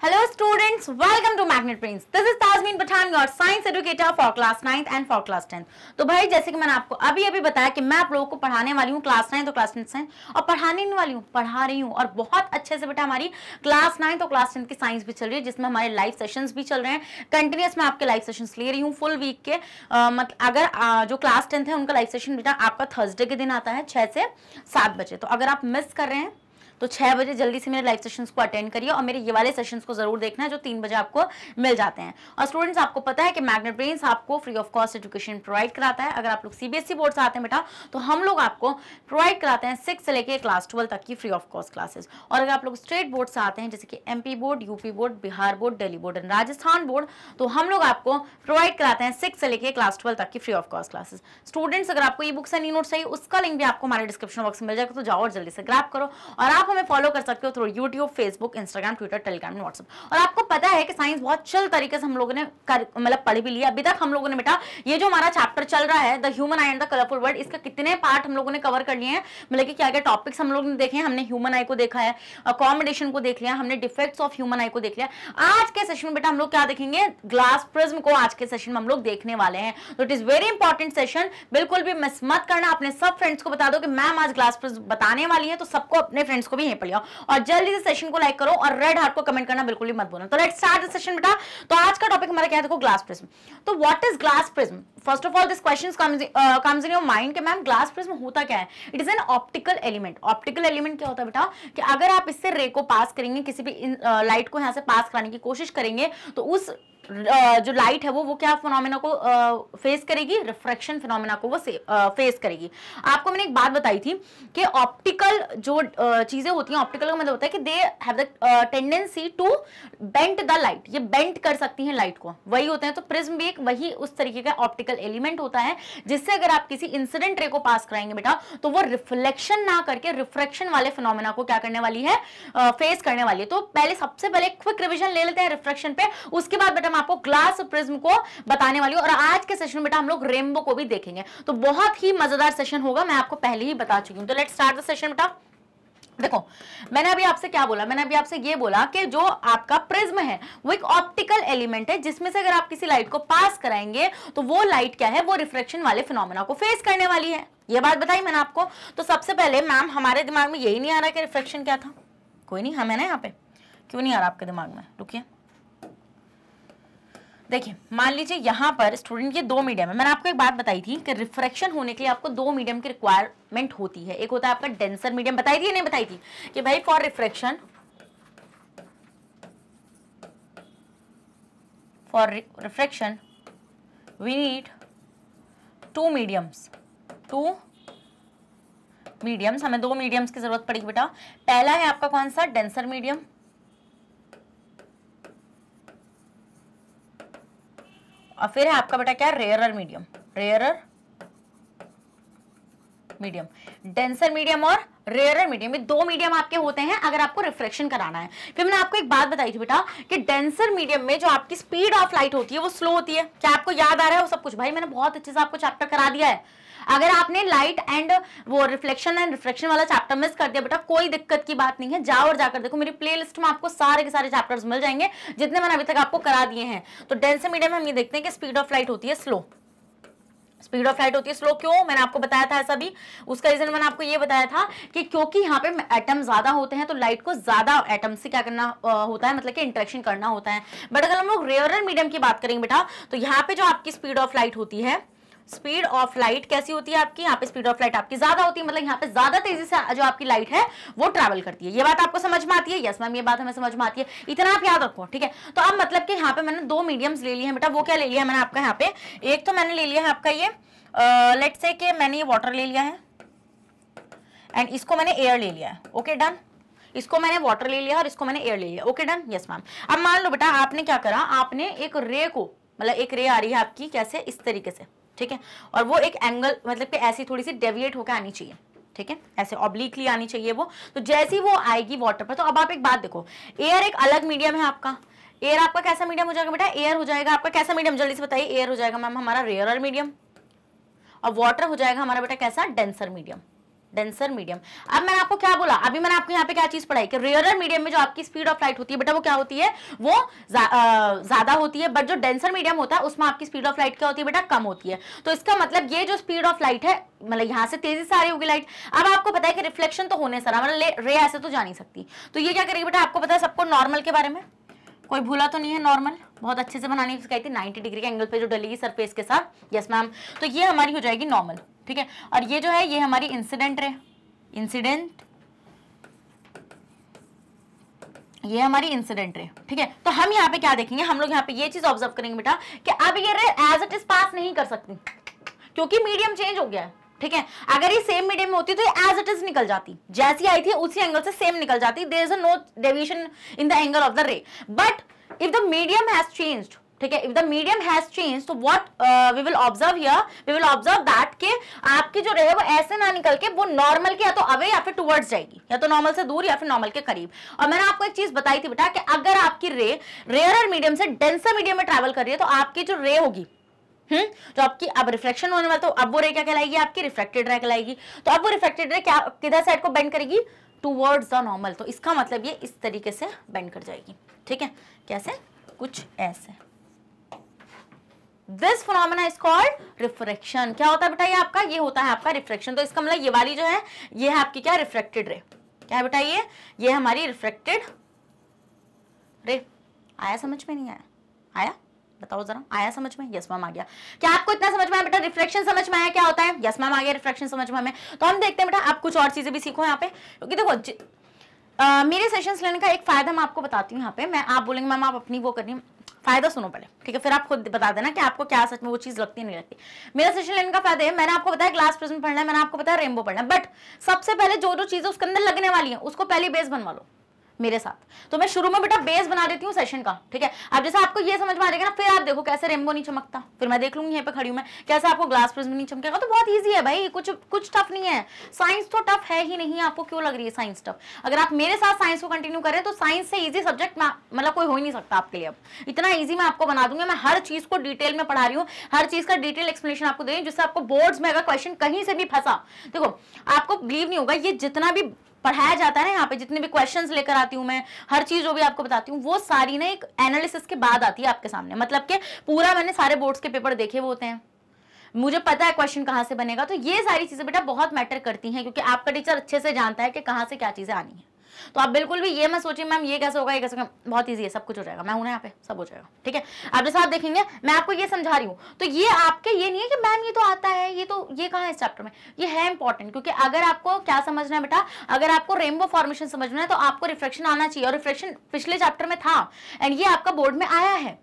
Hello students, welcome to Magnet Brains. This is Tazmin Pathan, your science educator for class 9th and for class 10th. तो भाई जैसे कि मैंने आपको अभी अभी बताया कि मैं आप लोगों को पढ़ाने वाली हूँ क्लास नाइन्थ और क्लास टेंथ साइंस और पढ़ाने वाली हूँ पढ़ा रही हूँ और बहुत अच्छे से बेटा हमारी क्लास नाइन्थ और क्लास टेंथ की साइंस भी चल रही है जिसमें हमारे लाइव सेशंस भी चल रहे हैं कंटिन्यूस मैं आपके लाइव सेशंस ले रही हूँ फुल वीक के मतलब अगर आ, जो क्लास टेंथ है उनका लाइव सेशन बेटा आपका थर्सडे के दिन आता है छः से सात बजे तो अगर आप मिस कर रहे हैं तो छह बजे जल्दी से मेरे लाइव सेशंस को अटेंड करिए और मेरे ये वाले सेशंस को जरूर देखना है जो तीन बजे आपको मिल जाते हैं और स्टूडेंट्स आपको पता है कि मैग्नेट ब्रेन्स आपको free of cost education provide कराता है अगर आप लोग सीबीएसई बोर्ड e से आते हैं बेटा तो हम लोग आपको प्रोवाइड कराते हैं सिक्स से लेकर क्लास ट्वेल्व तक की फ्री ऑफ कॉस्ट क्लासेस और अगर आप लोग स्टेट बोर्ड से आते हैं जैसे कि MP board UP board Bihar board Delhi board and Rajasthan board तो हम लोग आपको प्रोवाइड कराते हैं सिक्स से लेकर क्लास ट्वेल्व तक की free of cost classes students अगर आपको e books and e note चाहिए उसका लिंक भी आपको हमारे डिस्क्रिप्शन बॉक्स में मिल जाएगा तो जाओ और जल्दी से ग्रैप करो और आप आप हमें फॉलो कर सकते हो through YouTube Facebook Instagram Twitter Telegram and WhatsApp और आपको पता है कि साइंस बहुत चल तरीके से हम लोगों ने मतलब पढ़ भी लिया अभी तक हम लोगों ने बेटा ये जो हमारा चैप्टर चल रहा है the human eye and the colourful world इसका कितने पार्ट हम लोगों ने कवर कर लिए हैं मतलब कि क्या क्या टॉपिक्स हम लोग ने देखे हैं हमने ह्यूमन आई को देखा है अकोमोडेशन को देख लिया हमने डिफेक्ट्स ऑफ ह्यूमन आई को देख लिया आज के सेशन में बेटा हम लोग क्या देखेंगे ग्लास प्रिज्म को आज के सेशन में हम लोग देखने वाले हैं तो it is very important session बिल्कुल भी मिस मत करना अपने सब फ्रेंड्स को बता दो कि मैम आज ग्लास प्रिज्म बताने वाली है तो सबको अपने फ्रेंड्स को भी यहीं पर लिया और जल्दी से सेशन को लाइक करो और रेड हार्ट को कमेंट करना बिल्कुल भी मत बोलना तो लेट स्टार्ट द सेशन बेटा तो आज का टॉपिक हमारा क्या है देखो ग्लास प्रिज्म तो what is glass prism first of all this question comes in your mind कि मैम ग्लास प्रिज्म होता क्या है it is an optical element optical element क्या होता है बेटा कि अगर आप इससे रे को पास करेंगे किसी भी लाइट uh, को यहां से पास कराने की कोशिश करेंगे तो उस जो लाइट है वो वो क्या फिनोमिना को फेस करेगी रिफ्रेक्शन फिनोमिना को वो फेस करेगी आपको मैंने एक बात बताई थी कि ऑप्टिकल जो चीज़ें होती हैं ऑप्टिकल का मतलब होता है कि they have the tendency to bent the light ये बेंट कर सकती हैं लाइट को वही होते हैं तो प्रिज्म भी एक वही उस तरीके का ऑप्टिकल एलिमेंट होता है जिससे अगर आप किसी इंसिडेंट रे को पास कराएंगे बेटा तो वो रिफ्लेक्शन ना करके रिफ्रेक्शन वाले फिनोमिना को क्या करने वाली है फेस करने वाली है तो पहले सबसे पहले क्विक रिविजन ले लेते हैं रिफ्रेक्शन पे उसके बाद बेटा आपको ग्लास प्रिज्म को बताने वाली हूँ और आज के सेशन में बेटा हम लोग रेनबो को भी देखेंगे तो बहुत ही मजेदार सेशन होगा मैं आपको पहले ही बता चुकी हूँ तो लेट स्टार्ट द सेशन बेटा देखो मैंने अभी आपसे क्या बोला मैंने अभी आपसे ये बोला कि जो आपका प्रिज्म है वो एक ऑप्टिकल एलिमेंट है जिसमें से अगर आप किसी लाइट को पास कराएंगे तो वो लाइट क्या है वो रिफ्लेक्शन वाले फिनोमेना को फेस करने वाली है ये बात बताई मैंने आपको तो सबसे पहले मैम हमारे दिमाग में यही नहीं आ रहा कि रिफ्लेक्शन क्या था कोई नहीं हमें ना यहाँ पे क्यों नहीं आ रहा आपके दिमाग में रुकिए देखिए मान लीजिए यहाँ पर स्टूडेंट ये दो मीडियम है मैंने आपको एक बात बताई थी कि रिफ्रेक्शन होने के लिए आपको दो मीडियम की रिक्वायरमेंट होती है एक होता है आपका डेंसर मीडियम बताई थी नहीं बताई थी कि भाई for refraction for refraction we need two mediums two mediums हमें दो मीडियम्स की जरूरत पड़ेगी बेटा पहला है आपका कौन सा डेंसर मीडियम और फिर है आपका बेटा क्या rarer medium rarer medium denser medium और रेयरर मीडियम ये दो मीडियम आपके होते हैं अगर आपको रिफ्लेक्शन कराना है फिर मैंने आपको एक बात बताई थी बेटा कि डेंसर मीडियम में जो आपकी स्पीड ऑफ लाइट होती है वो स्लो होती है क्या आपको याद आ रहा है वो सब कुछ भाई मैंने बहुत अच्छे से आपको चैप्टर करा दिया है अगर आपने लाइट एंड वो रिफ्लेक्शन एंड रिफ्लेक्शन वाला चैप्टर मिस कर दिया बेटा कोई दिक्कत की बात नहीं है जाओ और जाकर देखो मेरी प्ले में आपको सारे के सारे चैप्टर्स मिल जाएंगे जितने मैंने अभी तक आपको करा दिए हैं तो डेंस मीडियम हम ये देखते हैं कि स्पीड ऑफ लाइट होती है स्लो स्पीड ऑफ लाइट होती है स्लो क्यों मैंने आपको बताया था ऐसा भी उसका रीजन मैंने आपको ये बताया था कि क्योंकि यहाँ पे एटम ज्यादा होते हैं तो लाइट को ज्यादा एटम से क्या करना होता है मतलब कि इंटरेक्शन करना होता है बट अगर हम लोग रेयर मीडियम की बात करेंगे बेटा तो यहाँ पे जो आपकी स्पीड ऑफ लाइट होती है स्पीड ऑफ लाइट कैसी होती है आपकी यहाँ पे स्पीड ऑफ लाइट आपकी ज्यादा होती है मतलब यहाँ पे ज्यादा तेजी से जो आपकी लाइट है वो ट्रेवल करती है ये बात आपको समझ में आती है यस मैम ये बात हमें समझ में आती है इतना आप याद रखो ठीक है तो अब मतलब कि यहाँ पे मैंने दो मीडियम्स ले लिए हैं बेटा वो क्या ले लिया मैंने आपका यहाँ पे एक तो मैंने ले लिया है आपका ये लेट से कि मैंने ये वाटर ले लिया है एंड इसको मैंने एयर ले लिया है ओके डन इसको मैंने वाटर ले लिया और इसको मैंने एयर ले लिया ओके डन यस मैम अब मान लो बेटा आपने क्या करा आपने एक रे को मतलब एक रे आ रही है आपकी कैसे इस तरीके से ठीक है और वो एक एंगल मतलब कि ऐसी थोड़ी सी डेविएट होकर आनी चाहिए ठीक है ऐसे ऑब्लिकली आनी चाहिए वो तो जैसी वो आएगी वाटर पर तो अब आप एक बात देखो एयर एक अलग मीडियम है आपका एयर आपका कैसा मीडियम हो जाएगा बेटा एयर हो जाएगा आपका कैसा मीडियम जल्दी से बताइए एयर हो जाएगा मैम हमारा रेयर मीडियम और वाटर हो जाएगा हमारा बेटा कैसा डेंसर मीडियम डेंसर मीडियम अब मैंने आपको क्या बोला अभी मैंने आपको यहाँ पे क्या चीज पढ़ाई कि रेयरर मीडियम में जो आपकी स्पीड ऑफ लाइट होती है बेटा वो क्या होती है वो ज्यादा जा, होती है बट जो डेंसर मीडियम होता है उसमें आपकी स्पीड ऑफ लाइट क्या होती है बेटा कम होती है तो इसका मतलब ये जो स्पीड ऑफ लाइट है मतलब यहाँ से तेजी से आ रही होगी लाइट अब आपको पता है कि रिफ्लेक्शन तो होने सर मतलब रे ऐसे तो जा नहीं सकती तो ये क्या करेगी बेटा आपको पता है सबको नॉर्मल के बारे में कोई भूला तो नहीं है नॉर्मल बहुत अच्छे से बनाने की गई थी 90 डिग्री के एंगल पे जो डलेगी सरफेस के साथ यस मैम तो ये हमारी हो जाएगी नॉर्मल ठीक है और ये जो है ये हमारी इंसिडेंट रे इंसिडेंट ये हमारी इंसिडेंट रे ठीक है तो हम यहाँ पे क्या देखेंगे हम लोग यहाँ पे ये चीज ऑब्जर्व करेंगे बेटा कि अब ये रे एज इट इज पास नहीं कर सकती क्योंकि मीडियम चेंज हो गया है ठीक है अगर ये सेम मीडियम में होती तो एज इट इज निकल जाती जैसी आई थी उसी एंगल से सेम निकल जाती there is no deviation in the angle of the ray but if the medium has changed ठीक है if the medium has change तो what we will observe here we will observe that के आपकी जो रहे वो ऐसे ना निकल के वो नॉर्मल के या तो अवे या फिर टुवर्ड्स जाएगी या तो नॉर्मल से दूर या फिर नॉर्मल के करीब और मैंने आपको एक चीज बताई थी बेटा कि अगर आपकी रे रेयर मीडियम से डेंसर मीडियम में ट्रेवल कर रही है तो आपकी जो रे होगी हम्म तो आपकी अब रिफ्लेक्शन होने वाला तो अब वो रे क्या कहलाएगी आपकी रिफ्लेक्टेड रे कहलाएगी तो अब वो रिफ्लेक्टेड रे क्या किधर साइड को बेंड करेगी टूवर्ड्स द नॉर्मल तो इसका मतलब ये इस तरीके से बेंड कर जाएगी ठीक है कैसे कुछ ऐसे this phenomena is called refraction क्या होता है बेटा ये आपका ये होता है आपका रिफ्रेक्शन तो इसका मतलब ये वाली जो है ये है आपकी क्या रिफ्रेक्टेड रे क्या बेटा ये ये हमारी रिफ्रेक्टेड रे आया समझ में नहीं आया आया बताओ जरा आया समझ में यस मैम आ गया क्या आपको इतना समझ में आया बेटा रिफ्लेक्शन समझ में आया क्या होता है यस मैम आ गया रिफ्लेक्शन समझ में हमें तो हम देखते हैं बेटा आप कुछ और चीजें भी सीखो यहाँ पे क्योंकि देखो मेरे सेशंस लेने का एक फायदा मैं आपको बताती हूँ यहाँ पे मैं आप बोलेंगे मैम आप अपनी वो करनी फायदा सुनो पहले ठीक है फिर आप खुद बता देना कि आपको क्या सच में वो चीज लगती नहीं लगती मेरा सेशन लेने का फायदा है मैंने आपको बताया ग्लास प्रिज्म पढ़ना है मैंने आपको बताया रेनबो पढ़ना है बट सबसे पहले जो जो चीजें उसके अंदर लगने वाली है उसको पहले बेस बनवा लो मेरे साथ तो मैं शुरू में बेटा बेस बना देती हूँ सेशन का ठीक है अब जैसे आपको ये समझ में आ जाएगा ना फिर आप देखो कैसे रेमबो नहीं चमकता फिर मैं देख लूंगी यहाँ पे खड़ी हूँ मैं कैसे आपको ग्लास प्रिज्म नहीं चमकेगा तो बहुत ईजी है भाई कुछ कुछ टफ नहीं है साइंस तो टफ है ही नहीं आपको क्यों लग रही है साइंस टफ अगर आप मेरे साथ साइंस को कंटिन्यू करें तो साइंस से ईजी सब्जेक्ट मतलब कोई हो ही नहीं सकता आपके लिए अब इतना ईजी मैं आपको बना दूंगी मैं हर चीज को डिटेल में पढ़ा रही हूँ हर चीज का डिटेल एक्सप्लेनेशन आपको दे जिससे आपको बोर्ड में अगर क्वेश्चन कहीं से भी फंसा देखो आपको बिलीव नहीं होगा ये जितना भी पढ़ाया जाता है ना यहाँ पे जितने भी क्वेश्चन लेकर आती हूँ मैं हर चीज जो भी आपको बताती हूँ वो सारी ना एक एनालिसिस के बाद आती है आपके सामने मतलब के पूरा मैंने सारे बोर्ड्स के पेपर देखे हुए होते हैं मुझे पता है क्वेश्चन कहाँ से बनेगा तो ये सारी चीज़ें बेटा बहुत मैटर करती हैं क्योंकि आपका टीचर अच्छे से जानता है कि कहाँ से क्या चीज़ें आनी है तो आप बिल्कुल भी ये मत सोचिए मैम ये कैसे होगा ये कैसे होगा बहुत ईजी है सब कुछ हो जाएगा मैं हूँ यहाँ पे सब हो जाएगा ठीक है आप जैसे आप देखेंगे मैं आपको ये समझा रही हूँ तो ये आपके ये नहीं है कि मैम ये तो आता है ये तो ये कहाँ है इस चैप्टर में ये है इंपॉर्टेंट क्योंकि अगर आपको क्या समझना है बेटा अगर आपको रेनबो फॉर्मेशन समझना है तो आपको रिफ्लेक्शन आना चाहिए और रिफ्लेक्शन पिछले चैप्टर में था एंड ये आपका बोर्ड में आया है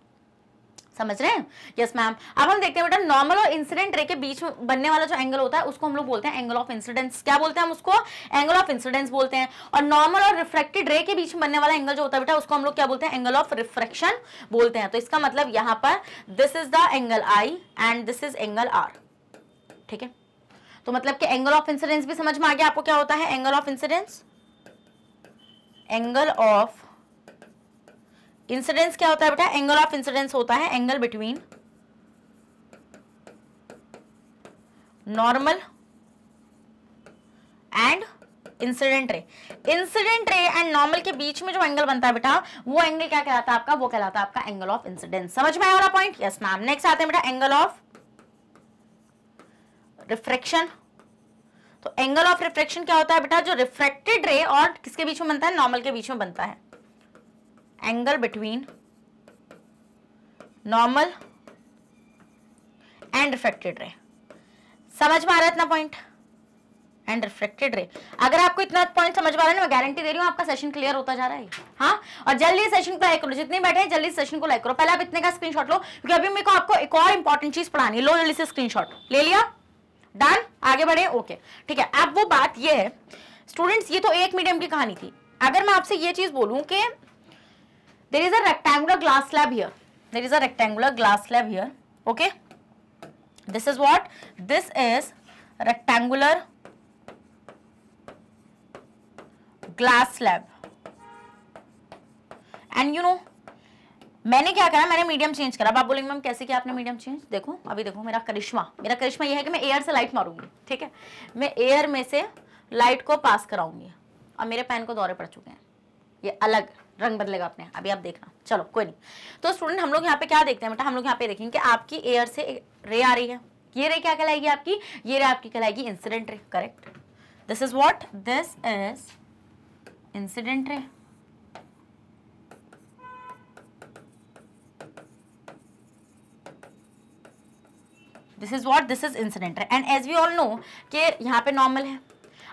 समझ रहे हैं यस मैम अब हम देखते हैं बेटा नॉर्मल और इंसिडेंट रे के बीच में बनने वाला जो एंगल होता है उसको हम लोग बोलते हैं एंगल ऑफ इंसिडेंस क्या बोलते हैं हम उसको एंगल ऑफ इंसिडेंस बोलते हैं और नॉर्मल और रिफ्रेक्टेड रे के बीच में बनने वाला एंगल जो होता है बेटा उसको हम लोग क्या बोलते हैं एंगल ऑफ रिफ्रेक्शन बोलते हैं तो इसका मतलब यहां पर this is the angle i and this is angle r ठीक है तो मतलब कि एंगल ऑफ इंसिडेंस भी समझ में आ गया आपको क्या होता है angle of incidence angle of incidence क्या होता है बेटा एंगल ऑफ इंसिडेंस होता है angle between normal and incident ray incident ray and normal के बीच में जो एंगल बनता है बेटा वो एंगल क्या कहलाता है आपका वो कहलाता है आपका एंगल ऑफ इंसिडेंस समझ में आया वाला पॉइंट यस मैम नेक्स्ट आते हैं बेटा एंगल ऑफ रिफ्रेक्शन तो एंगल ऑफ रिफ्रेक्शन क्या होता है बेटा जो रिफ्रेक्टेड रे और किसके बीच में बनता है नॉर्मल के बीच में बनता है angle between normal and refracted ray समझ में आ रहा है इतना पॉइंट एंड रिफ्रेक्टेड रे अगर आपको इतना पॉइंट समझ आ रहा है मैं गारंटी दे रही हूँ आपका सेशन क्लियर होता जा रहा है हाँ और जल्दी सेशन को लाइक करो जितने बैठे हैं जल्दी सेशन को लाइक करो पहले आप इतने का स्क्रीन लो क्योंकि अभी मेरे को आपको एक और इंपॉर्टेंट चीज पढ़ानी लो जल्दी से स्क्रीन ले लिया डन आगे बढ़े ओके ठीक है अब वो बात ये है स्टूडेंट्स ये तो एक मीडियम की कहानी थी अगर मैं आपसे ये चीज बोलूं कि there is a rectangular glass slab here there is a rectangular glass slab here okay this is what this is rectangular glass slab and you know मैंने क्या करा मैंने मीडियम चेंज करा आप बोलेंगे मैम कैसे किया आपने मीडियम चेंज देखो अभी देखो मेरा करिश्मा मेरा करिश्मा यह है कि मैं एयर से लाइट मारूंगी ठीक है मैं एयर में से लाइट को पास कराऊंगी अब मेरे पैन को दौरे पड़ चुके हैं ये अलग रंग बदलेगा अपने अभी आप देखना चलो कोई नहीं तो स्टूडेंट हम लोग यहाँ पे क्या देखते हैं बेटा हम लोग यहाँ पे देखेंगे कि आपकी एयर से रे आ रही है ये रे क्या कहलाएगी आपकी ये रे आपकी कहलाएगी incident ray correct this is what this is incident ray this is what this is incident ray and as we all know कि यहाँ पे नॉर्मल है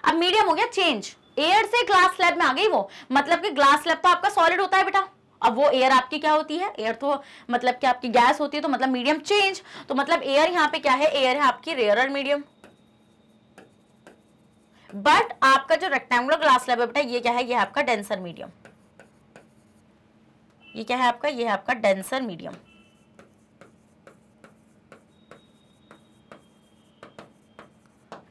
अब मीडियम हो गया चेंज एयर से ग्लास स्लैब में आ गई वो मतलब कि ग्लास स्लैब तो आपका सॉलिड होता है बेटा अब वो एयर आपकी क्या होती है एयर तो मतलब कि आपकी गैस होती है तो मतलब मीडियम चेंज तो मतलब एयर यहाँ पे क्या है एयर है आपकी रेयर मीडियम बट आपका जो रेक्टेंगुलर ग्लास स्लैब है बेटा ये क्या है ये आपका डेंसर मीडियम ये क्या है आपका ये है आपका डेंसर मीडियम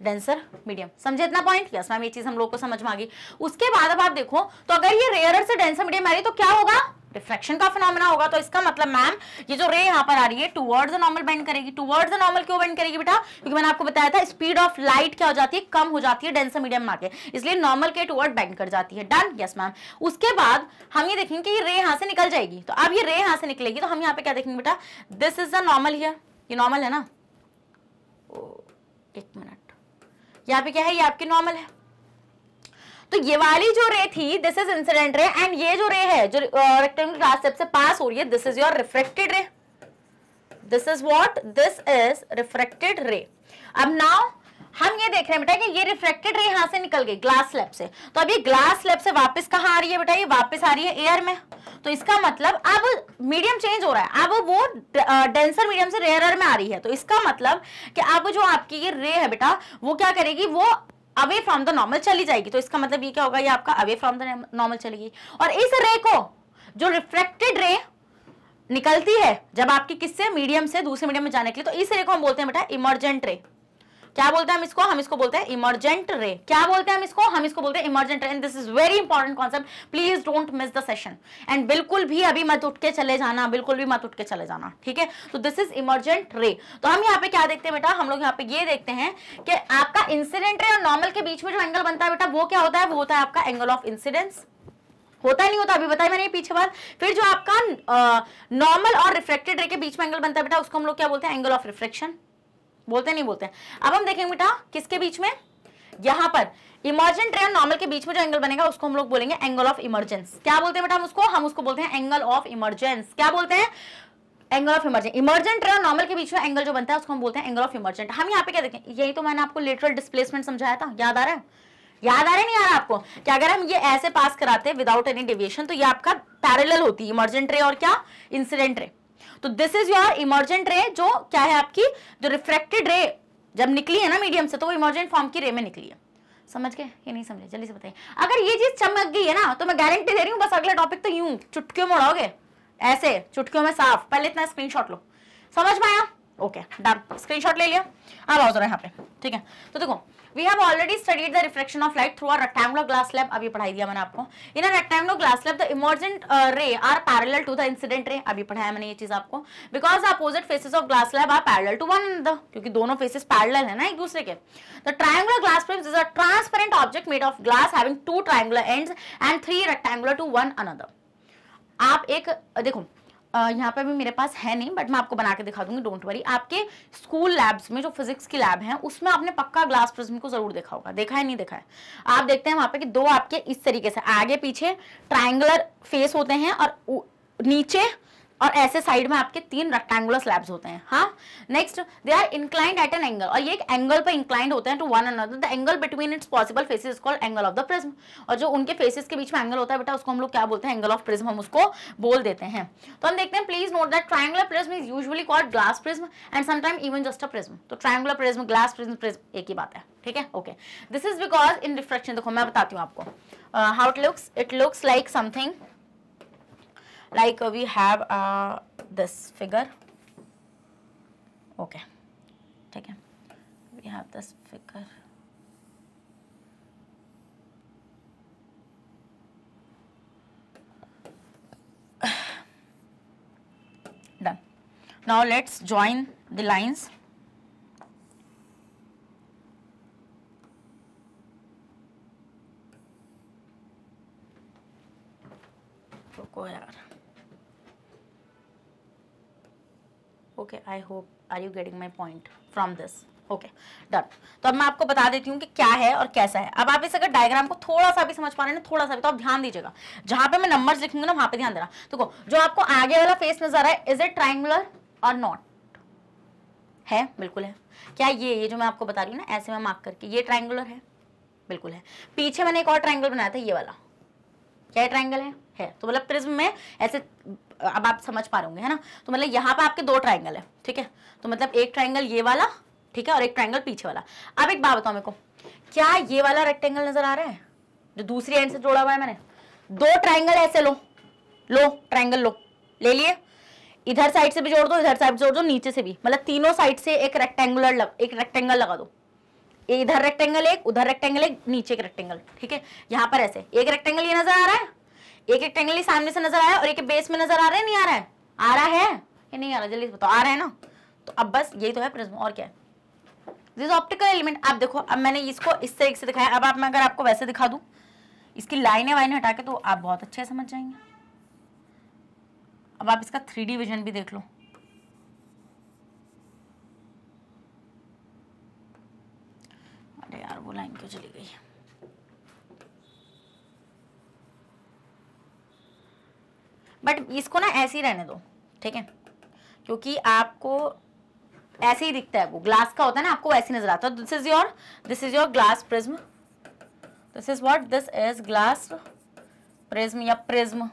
डेंसर मीडियम समझे इतना पॉइंट यस मैम ये चीज हम लोग को समझ में आ गई उसके बाद अब आप देखो तो अगर ये रेयर से डेंसर मीडियम आ रही तो क्या होगा डिफ्रेक्शन का फिनोमिना होगा तो इसका मतलब मैम ये जो रे यहाँ पर आ रही है टूवर्ड्स नॉर्मल बेंड करेगी टूवर्ड्स नॉर्मल क्यों बेंड करेगी बेटा क्योंकि मैंने आपको बताया था स्पीड ऑफ लाइट क्या हो जाती है कम हो जाती है डेंसर मीडियम में आके इसलिए नॉर्मल के टूवर्ड बेंड कर जाती है डन यस मैम उसके बाद हम ये देखेंगे कि ये रे यहाँ से निकल जाएगी तो अब ये रे यहाँ से निकलेगी तो हम यहाँ पे क्या देखेंगे बेटा this is the normal here ये नॉर्मल है ना एक मिनट यहाँ पे क्या है ये आपकी नॉर्मल है तो ये वाली जो रे थी this is incident ray and ये जो रे है जो रेक्टेंगुलर ग्लास स्लैब से पास हो रही है this is your refracted ray this is what this is refracted ray अब नाउ हम ये देख रहे हैं बेटा कि ये रिफ्रेक्टेड रे यहां से निकल गई ग्लास स्लैब से तो अब ये ग्लास स्लैब से वापस कहां आ रही है बेटा ये वापस आ रही है एयर में तो इसका मतलब अब मीडियम चेंज हो रहा है अब वो डेंसर मीडियम से रेयरर में आ रही है तो इसका मतलब कि अब जो आपकी ये रे है बेटा वो क्या करेगी वो अवे फ्रॉम द नॉर्मल चली जाएगी तो इसका मतलब ये क्या होगा ये आपका अवे फ्रॉम द नॉर्मल चलेगी और इस रे को जो रिफ्लेक्टेड रे निकलती है जब आपकी किससे मीडियम से दूसरे मीडियम में जाने के लिए तो इस रे को हम बोलते हैं बेटा इमर्जेंट रे क्या बोलते हैं हम इसको हम इसको बोलते हैं इमरजेंट रे क्या बोलते हैं हम इसको हम इसको बोलते हैं emergent ray and this is very important concept please don't miss the session and बिल्कुल भी अभी मत उठ के चले जाना बिल्कुल भी मत उठ के चले जाना ठीक है तो दिस इज इमरजेंट रे तो हम यहाँ पे क्या देखते हैं बेटा हम लोग यहाँ पे ये देखते हैं कि आपका इंसिडेंट रे और नॉर्मल के बीच में जो एंगल बनता है बेटा वो क्या होता है वो होता है आपका एंगल ऑफ इंसिडेंस होता नहीं होता अभी बताया मैंने पीछे बात फिर जो आपका नॉर्मल और रिफ्लेक्टेड रे के बीच में एंगल बनता है बेटा उसको हम लोग क्या बोलते हैं एंगल ऑफ रिफ्लेक्शन बोलते नहीं बोलते अब हम देखेंगे बेटा किसके बीच में यहां पर इमर्जेंट रे और नॉर्मल के बीच में जो एंगल बनेगा उसको हम लोग बोलेंगे एंगल ऑफ इमरजेंस क्या बोलते हैं बेटा हम उसको हम उसको बोलते हैं एंगल ऑफ इमरजेंस क्या बोलते हैं angle of emergent emergent ray और नॉर्मल के बीच में एंगल जो बनता है उसको हम बोलते हैं एंगल ऑफ इमरजेंट हम यहाँ पे क्या देखें यही तो मैंने आपको लेटरल डिस्प्लेसमेंट समझाया था याद आ रहा है याद आ रहा है नहीं आ रहा आपको कि अगर हम ये ऐसे पास कराते विदाउट एनी डेविएशन तो ये आपका पैरेलल होती है इमरजेंट रे और क्या इंसिडेंट रे तो दिस इज योर इमर्जेंट रे जो क्या है आपकी जो रिफ्रेक्टेड रे जब निकली है ना मीडियम से तो वो इमर्जेंट फॉर्म की रे में निकली है समझ गए ये नहीं समझे जल्दी से बताइए अगर ये चीज चमक गई है ना तो मैं गारंटी दे रही हूँ बस अगला टॉपिक तो यूं चुटकियों में उड़ाओगे ऐसे चुटकियों में साफ पहले इतना स्क्रीनशॉट लो समझ में आया ओके डन स्क्रीनशॉट ले लिया अब रहा हूँ यहाँ पे ठीक है तो देखो we have already studied the reflection of light through are rectangular glass slab अभी पढ़ाई दिया मैंने आपको in a rectangular glass slab the emergent ray are parallel to the incident ray अभी पढ़ाया मैंने ये चीज आपको because the opposite faces of glass slab are parallel to one another क्योंकि दोनों फेसेस पैरेलल है ना एक दूसरे के the triangular glass frame is a transparent object made of glass having two triangular ends and three rectangular to one another आप एक देखो यहाँ पर भी मेरे पास है नहीं बट मैं आपको बना के दिखा दूंगी डोंट वरी आपके स्कूल लैब्स में जो फिजिक्स की लैब है उसमें आपने पक्का ग्लास प्रिज्म को जरूर देखा होगा देखा है नहीं देखा है आप देखते हैं वहाँ पे कि दो आपके इस तरीके से आगे पीछे ट्राइंगुलर फेस होते हैं और नीचे और ऐसे साइड में आपके तीन रेक्टेंगुलर स्लैब्स होते हैं हाँ next they are inclined at an angle और ये एक एंगल पर इंक्लाइंड होते हैं to one another the angle between its possible faces called angle of the prism और जो उनके फेसेस के बीच में एंगल होता है बेटा उसको हम लोग क्या बोलते हैं एंगल ऑफ प्रिज्म हम उसको बोल देते हैं तो हम देखते हैं please note that triangular prism is usually called glass prism and sometime even just a prism तो triangular prism glass prism prism एक ही बात है ठीक है okay this is because in reflection देखो मैं बताती हूँ आपको how it looks it looks like something like we have uh, this figure okay take it we have this figure done now let's join the lines रुको यार okay I hope are you getting my point from this okay done तो अब मैं आपको बता देती हूँ कि क्या है और कैसा है अब आप इस अगर डायग्राम को थोड़ा सा भी समझ पा रहे हैं थोड़ा सा भी तो आप ध्यान दीजिएगा जहां पे मैं नंबर्स लिखूंगा ना वहां पे ध्यान देना देखो जो आपको आगे वाला फेस नजर आए इज इट ट्राइंगुलर और नॉट है बिल्कुल है क्या ये ये जो मैं आपको बता रही हूँ ना ऐसे में मार्क करके ये ट्राइंगुलर है बिल्कुल है पीछे मैंने एक और ट्राइंगल बनाया था ये वाला क्या ट्राइंगल है है तो मतलब प्रिज्म में ऐसे अब आप समझ पा रहे है ना तो मतलब यहाँ पे आपके दो ट्राइंगल है ठीक है तो मतलब एक ट्राइंगल ये वाला ठीक है और एक ट्राइंगल पीछे वाला अब एक बात बताओ मेरे को क्या ये वाला रेक्टेंगल नजर आ रहा है जो दूसरी एंड से जोड़ा हुआ है मैंने दो ट्राइंगल ऐसे लो लो ट्राइंगल लो ले लिए इधर साइड से भी जोड़ दो इधर साइड जोड़ दो नीचे से भी मतलब तीनों साइड से एक रेक्टेंगुलर लग एक रेक्टेंगल लगा दो ये इधर रेक्टेंगल एक उधर रेक्टेंगल एक नीचे एक रेक्टेंगल ठीक है यहाँ पर ऐसे एक रेक्टेंगल ये नजर आ रहा है एक रेक्टेंगल ये सामने से नजर आया है और एक बेस में नजर आ रहा है नहीं आ रहा है आ रहा है ये नहीं आ रहा जल्दी बताओ आ रहा है ना तो अब बस यही तो है प्रिज्म और क्या है दिस ऑप्टिकल एलिमेंट आप देखो अब मैंने इसको इस तरीके से दिखाया अब आप मैं अगर आपको वैसे दिखा दू इसकी लाइनें वाइने हटा के तो आप बहुत अच्छे समझ जाएंगे अब आप इसका थ्री डी विजन भी देख लो वो लाइन क्यों चली गई बट इसको ना ऐसे ही रहने दो ठीक है क्योंकि आपको ऐसे ही दिखता है वो ग्लास का होता है ना आपको ऐसे नजर आता है this is your this is your glass prism this is what this is glass prism या प्रिज्म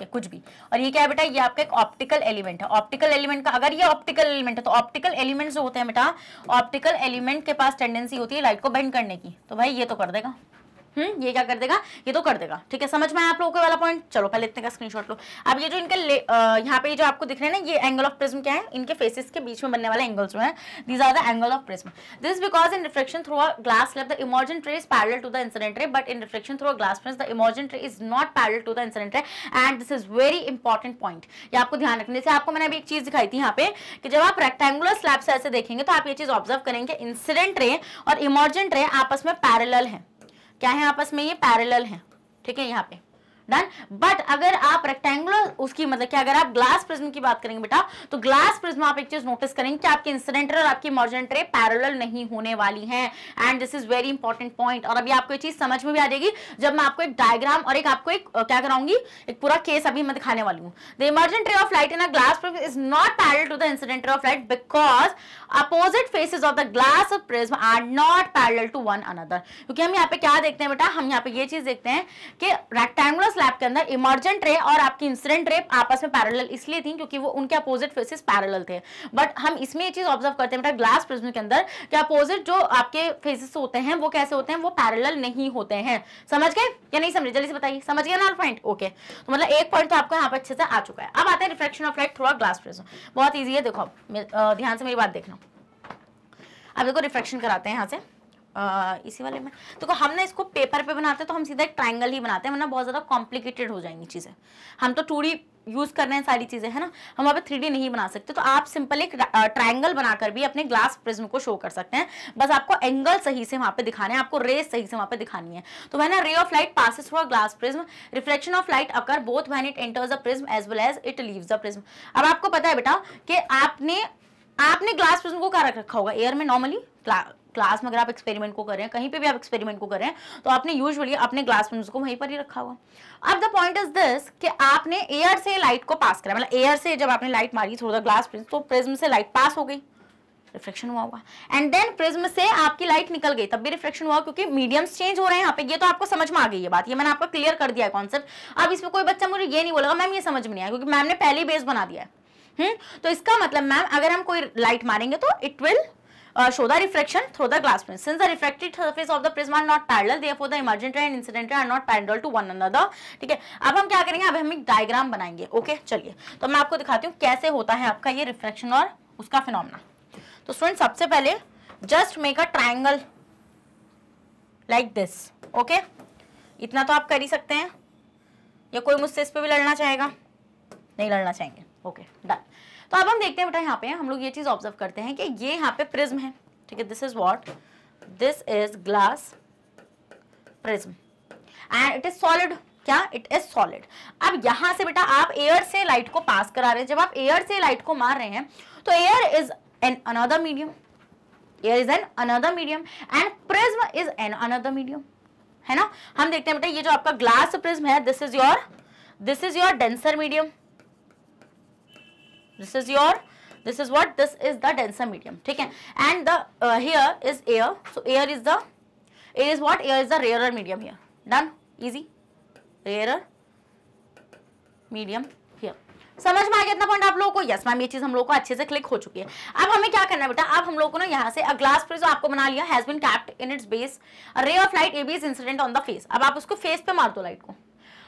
ठीक है कुछ भी और ये क्या है बेटा ये आपका एक ऑप्टिकल एलिमेंट है ऑप्टिकल एलिमेंट का अगर ये ऑप्टिकल एलिमेंट है तो ऑप्टिकल एलिमेंट जो होते हैं बेटा ऑप्टिकल एलिमेंट के पास टेंडेंसी होती है लाइट को बेंड करने की तो भाई ये तो कर देगा हम्म ये क्या कर देगा ये तो कर देगा ठीक है समझ में आप लोगों को वाला पॉइंट चलो पहले इतने का स्क्रीनशॉट लो अब ये जो इनके यहाँ पे जो आपको दिख रहे हैं ना ये एंगल ऑफ प्रिज्म क्या है इनके फेसेस के बीच में बनने वाले एंगल्स जो है these are the angle of prism this because in reflection through a glass slab the emergent ray is parallel to the incident ray but in reflection through a glass prism the emergent ray is not parallel to the incident ray and this is very important point ये आपको ध्यान रखने जैसे आपको मैंने अभी एक चीज दिखाई थी यहाँ पे कि जब आप रेक्टेंगुलर स्लैब से ऐसे देखेंगे तो आप ये चीज ऑब्जर्व करेंगे इंसिडेंट रे और इमर्जेंट रे आपस में पैरल है क्या है आपस में ये पैरेलल है ठीक है यहाँ पे डन बट अगर आप रेक्टेंगुलर उसकी मतलब कि अगर आप ग्लास प्रिज्म की बात करेंगे बेटा तो ग्लास प्रिज्म आप एक चीज नोटिस करेंगे कि आपके इंसिडेंट और आपकी मॉर्जेंट रे पैरल नहीं होने वाली है and this is very important point और अभी आपको ये चीज समझ में भी आ जाएगी जब मैं आपको एक डायग्राम और एक आपको एक क्या कराऊंगी एक पूरा केस अभी मैं दिखाने वाली हूँ the emergent ray of light in a glass prism is not parallel to the incident ray of light because opposite faces of the glass of prism are not parallel to one another क्योंकि हम यहाँ पे क्या देखते हैं बेटा हम यहाँ पे ये चीज देखते हैं कि रेक्टेंगुलर स्लैब के अंदर इमर्जेंट रे और आपकी इंसिडेंट रे आपस में पैरल इसलिए थी क्योंकि वो उनके अपोजिट फेसेस पैरल थे बट हम इसमें ये चीज ऑब्जर्व करते हैं बेटा ग्लास प्रिज्म के अंदर कि अपोजिट जो आपके फेसेस होते हैं वो कैसे होते हैं वो पैरल नहीं होते हैं समझ गए या नहीं समझे जल्दी से बताइए समझ गया ना पॉइंट ओके तो मतलब एक पॉइंट तो आपको यहाँ पर अच्छे से आ चुका है अब आते हैं reflection of light through glass prism बहुत ईजी है देखो ध्यान से मेरी बात देखना अब देखो रिफ्लेक्शन कराते हैं यहाँ से इसी वाले में तो हमने इसको पेपर पे बनाते हैं तो हम सीधा एक ट्राइंगल ही बनाते हैं वरना बहुत ज़्यादा कॉम्प्लिकेटेड हो जाएंगी चीज़ें हम तो टू यूज़ कर रहे हैं सारी चीज़ें है ना हम वहाँ पे थ्री नहीं बना सकते तो आप सिंपल एक ट्राइंगल बनाकर भी अपने ग्लास प्रिज्म को शो कर सकते हैं बस आपको एंगल सही से वहाँ पे दिखाना है आपको रेस सही से वहाँ पे दिखानी है तो वह ना रे ऑफ लाइट पासिस हुआ glass prism reflection of light occur both when it enters the prism as well as it leave the prism अब आपको पता है बेटा कि आपने आपने ग्लास प्रिज्म को क्या रख रखा होगा एयर में नॉर्मली क्लास में अगर आप एक्सपेरिमेंट को करें कहीं पे भी आप एक्सपेरिमेंट को करें तो आपने यूजुअली अपने ग्लास में उसको वहीं पर ही रखा हुआ अब द पॉइंट इज दिस कि आपने एयर से लाइट को पास करा मतलब एयर से जब आपने लाइट मारी थोड़ा ग्लास प्रिज तो प्रिज्म से लाइट पास हो गई रिफ्लेक्शन हुआ होगा एंड देन प्रिज्म से आपकी लाइट निकल गई तब भी रिफ्लेक्शन हुआ क्योंकि मीडियम्स चेंज हो रहे हैं यहाँ पे ये तो आपको समझ में आ गई है बात ये मैंने आपको क्लियर कर दिया है कॉन्सेप्ट अब इसमें कोई बच्चा मुझे ये नहीं बोलेगा मैम ये समझ में नहीं आया क्योंकि मैम ने पहले बेस बना दिया है हुँ? हम्म, तो इसका मतलब मैम अगर हम कोई लाइट मारेंगे तो it will uh, show the refraction through the glass prism. Since the refracted surface of the prism are not parallel, therefore the emergent ray and incident ray are not parallel to one another. ठीक है अब हम क्या करेंगे अब हम एक diagram बनाएंगे ओके okay? चलिए तो मैं आपको दिखाती हूँ कैसे होता है आपका ये रिफ्रैक्शन और उसका फिनोमना तो स्टूडेंट सबसे पहले just make a triangle like this okay इतना तो आप कर ही सकते हैं या कोई मुझसे इस पर भी लड़ना चाहेगा नहीं लड़ना चाहेंगे ओके okay, डन तो अब हम देखते हैं बेटा यहाँ पे हम लोग ये चीज़ ऑब्जर्व करते हैं कि ये यहाँ पे प्रिज्म है ठीक है this is what this is glass prism and it is solid क्या इट इज सॉलिड अब यहां से बेटा आप एयर से लाइट को पास करा रहे हैं जब आप एयर से लाइट को मार रहे हैं तो air is an another medium air is an another medium and prism is an another medium है ना हम देखते हैं बेटा ये जो आपका ग्लास प्रिज्म है this is your this is your denser medium this is your this is what this is the denser medium ठीक है and the uh, here is air so air is the air is what air is the rarer medium here done easy rarer समझ में आ गया इतना point आप लोगों को yes ma'am ये चीज हम लोगों को अच्छे से क्लिक हो चुकी है अब हमें क्या करना है बेटा अब हम लोगों को ना यहाँ से ग्लास पर जो आपको बना लिया has been capped in its base ray of light A B is incident on the face अब आप उसको फेस पे मार दो लाइट को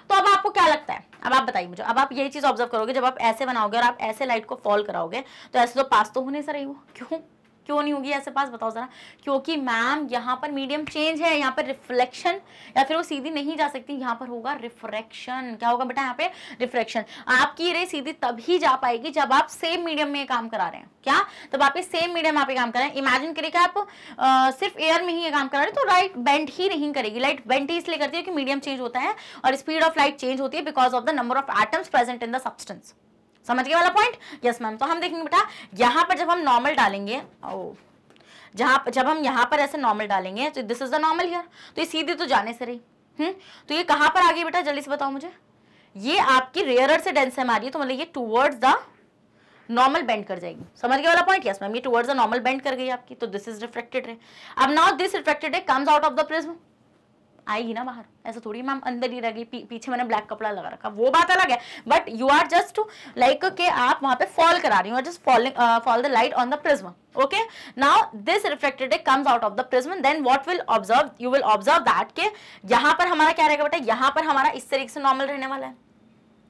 तो अब आपको क्या लगता है अब आप बताइए मुझे अब आप यही चीज़ ऑब्जर्व करोगे जब आप ऐसे बनाओगे और आप ऐसे लाइट को फॉल कराओगे तो ऐसे तो पास तो होने सर रही वो क्यों क्यों नहीं होगी ऐसे पास बताओ ज़रा क्योंकि मैम यहाँ पर मीडियम चेंज है यहाँ पर रिफ्लेक्शन या फिर वो सीधी नहीं जा सकती यहाँ पर होगा रिफ्रेक्शन क्या होगा बेटा यहाँ पे रिफ्रेक्शन आपकी रे सीधी तभी जा पाएगी जब आप सेम मीडियम में काम करा रहे हैं क्या तब आप सेम मीडियम आप काम कर रहे हैं इमेजिन करिए आप आ, सिर्फ एयर में ही ये काम करा रहे हैं तो राइट बेंड ही नहीं करेगी लाइट बेंड ही इसलिए करती है कि मीडियम चेंज होता है और स्पीड ऑफ लाइट चेंज होती है because of the number of atoms present in the substance समझ गए वाला पॉइंट यस मैम तो हम देखेंगे बेटा यहाँ पर जब हम नॉर्मल डालेंगे ओ जहाँ जब हम यहाँ पर ऐसे नॉर्मल डालेंगे तो this is the normal here तो ये सीधे तो जाने से रही हम्म तो ये कहाँ पर आ गई बेटा जल्दी से बताओ मुझे ये आपकी रेयर से डेंस है हमारी तो मतलब ये टूवर्ड्स द नॉर्मल बेंड कर जाएगी समझ गए वाला पॉइंट यस मैम ये टूवर्ड्स द नॉर्मल बेंड कर गई आपकी तो दिस इज रिफ्लेक्टेड रे अब now this reflected ray comes out of the prism आएगी ना बाहर ऐसा थोड़ी मैम अंदर ही रह गई पी, पीछे मैंने ब्लैक कपड़ा लगा रखा वो बात अलग है but you are just like के आप वहां पे फॉल करा रही हो just falling fall the light on the prism okay now this reflected ray comes out of the prism then what will observe you will observe that के यहाँ पर हमारा क्या रहेगा बेटा यहाँ पर हमारा इस तरीके से नॉर्मल रहने वाला है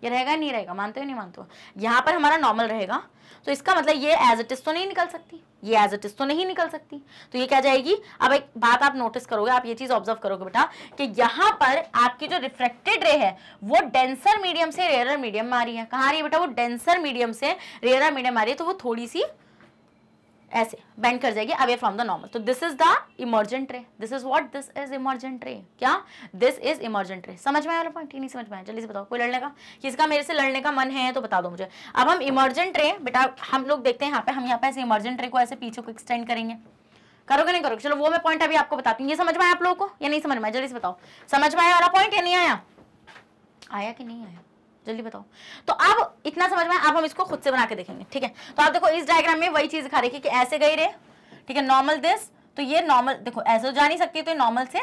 ये रहेगा नहीं रहेगा मानते हो नहीं मानते हो यहाँ पर हमारा नॉर्मल रहेगा तो इसका मतलब ये एज इट इज तो नहीं निकल सकती ये एज इट इज तो नहीं निकल सकती तो ये क्या जाएगी अब एक बात आप नोटिस करोगे आप ये चीज ऑब्जर्व करोगे बेटा कि यहाँ पर आपकी जो रिफ्रेक्टेड रे है वो डेंसर मीडियम से रेयर मीडियम में आ रही है कहा आ रही है बेटा वो डेंसर मीडियम से रेयर मीडियम आ रही है तो वो थोड़ी सी ऐसे बेंड कर जाएगी अवे फ्रॉम द नॉर्मल तो this is the emergent ray this is what this is emergent ray क्या दिस इज इमर्जेंट रे समझ में आया पॉइंट नहीं समझ में आया जल्दी से बताओ कोई लड़ने का किसका मेरे से लड़ने का मन है तो बता दो मुझे अब हम इमर्जेंट रे बेटा हम लोग देखते हैं यहाँ पे हम यहाँ पे ऐसे इमर्जेंट रे को ऐसे पीछे को एक्सटेंड करेंगे करोगे नहीं करोगे चलो वो मैं पॉइंट अभी आपको बताती हूँ ये समझ में आया आप लोगों को या नहीं समझ में आया जल्दी से बताओ समझ में आया वाला पॉइंट या नहीं आया आया कि नहीं आया जल्दी बताओ तो अब इतना समझ में अब हम इसको खुद से बना के देखेंगे ठीक है तो आप देखो इस डायग्राम में वही चीज दिखा रही है कि ऐसे गई रे ठीक है नॉर्मल दिस तो ये नॉर्मल देखो ऐसे तो जा नहीं सकती तो ये नॉर्मल से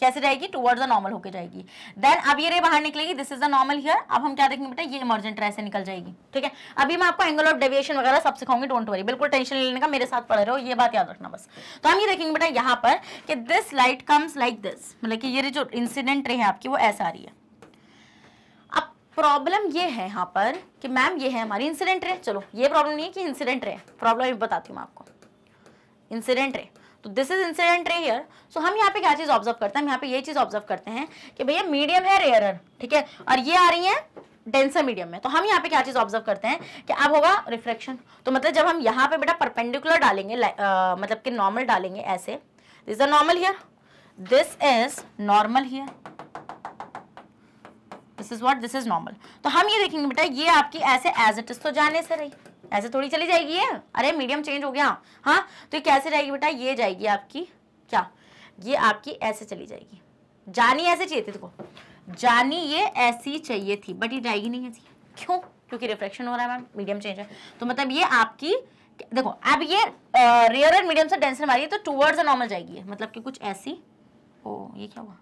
कैसे जाएगी टूवर्ड्स द नॉर्मल होकर जाएगी देन अब ये रे बाहर निकलेगी this is the normal here अब हम क्या देखेंगे बेटा ये इमर्जेंट रे से निकल जाएगी ठीक है अभी मैं आपको एंगल ऑफ डेविएशन वगैरह सब सिखाऊंगी डोंट वरी बिल्कुल टेंशन लेने का मेरे साथ पढ़ रहे हो ये बात याद रखना बस तो हम ये देखेंगे बेटा यहाँ पर कि this light comes like this मतलब कि ये जो इंसिडेंट रे है आपकी वो ऐसा आ रही है प्रॉब्लम ये है यहाँ पर कि मैम ये है हमारी इंसिडेंट रे चलो ये प्रॉब्लम नहीं है कि इंसिडेंट रे प्रॉब्लम बताती हूँ मैं आपको इंसिडेंट रे तो this is incident ray here so हम यहाँ पे क्या चीज़ ऑब्जर्व करते हैं हम यहाँ पे ये चीज़ ऑब्जर्व करते हैं कि भैया मीडियम है रेयरर ठीक है और ये आ रही है डेंसर मीडियम में तो हम यहाँ पे क्या चीज़ ऑब्जर्व करते हैं कि अब होगा रिफ्लेक्शन तो मतलब जब हम यहाँ पे बेटा परपेंडिकुलर डालेंगे आ, मतलब कि नॉर्मल डालेंगे ऐसे this is normal here this is normal here this is what this is normal तो हम ये देखेंगे बेटा ये आपकी ऐसे एज इट इज तो जाने से रही ऐसे थोड़ी चली जाएगी ये अरे मीडियम चेंज हो गया हाँ तो ये कैसे जाएगी बेटा ये जाएगी आपकी क्या ये आपकी ऐसे चली जाएगी जानी ऐसे चाहिए थी देखो जानी ये ऐसी चाहिए थी बट ये जाएगी नहीं ऐसी क्यों क्योंकि रिफ्लेक्शन हो रहा है मैम मीडियम चेंज है तो मतलब ये आपकी देखो अब ये रेयर एंड मीडियम से डेंसर मारिए तो टूवर्ड्स नॉर्मल जाएगी मतलब कि कुछ ऐसी ओ ये क्या हुआ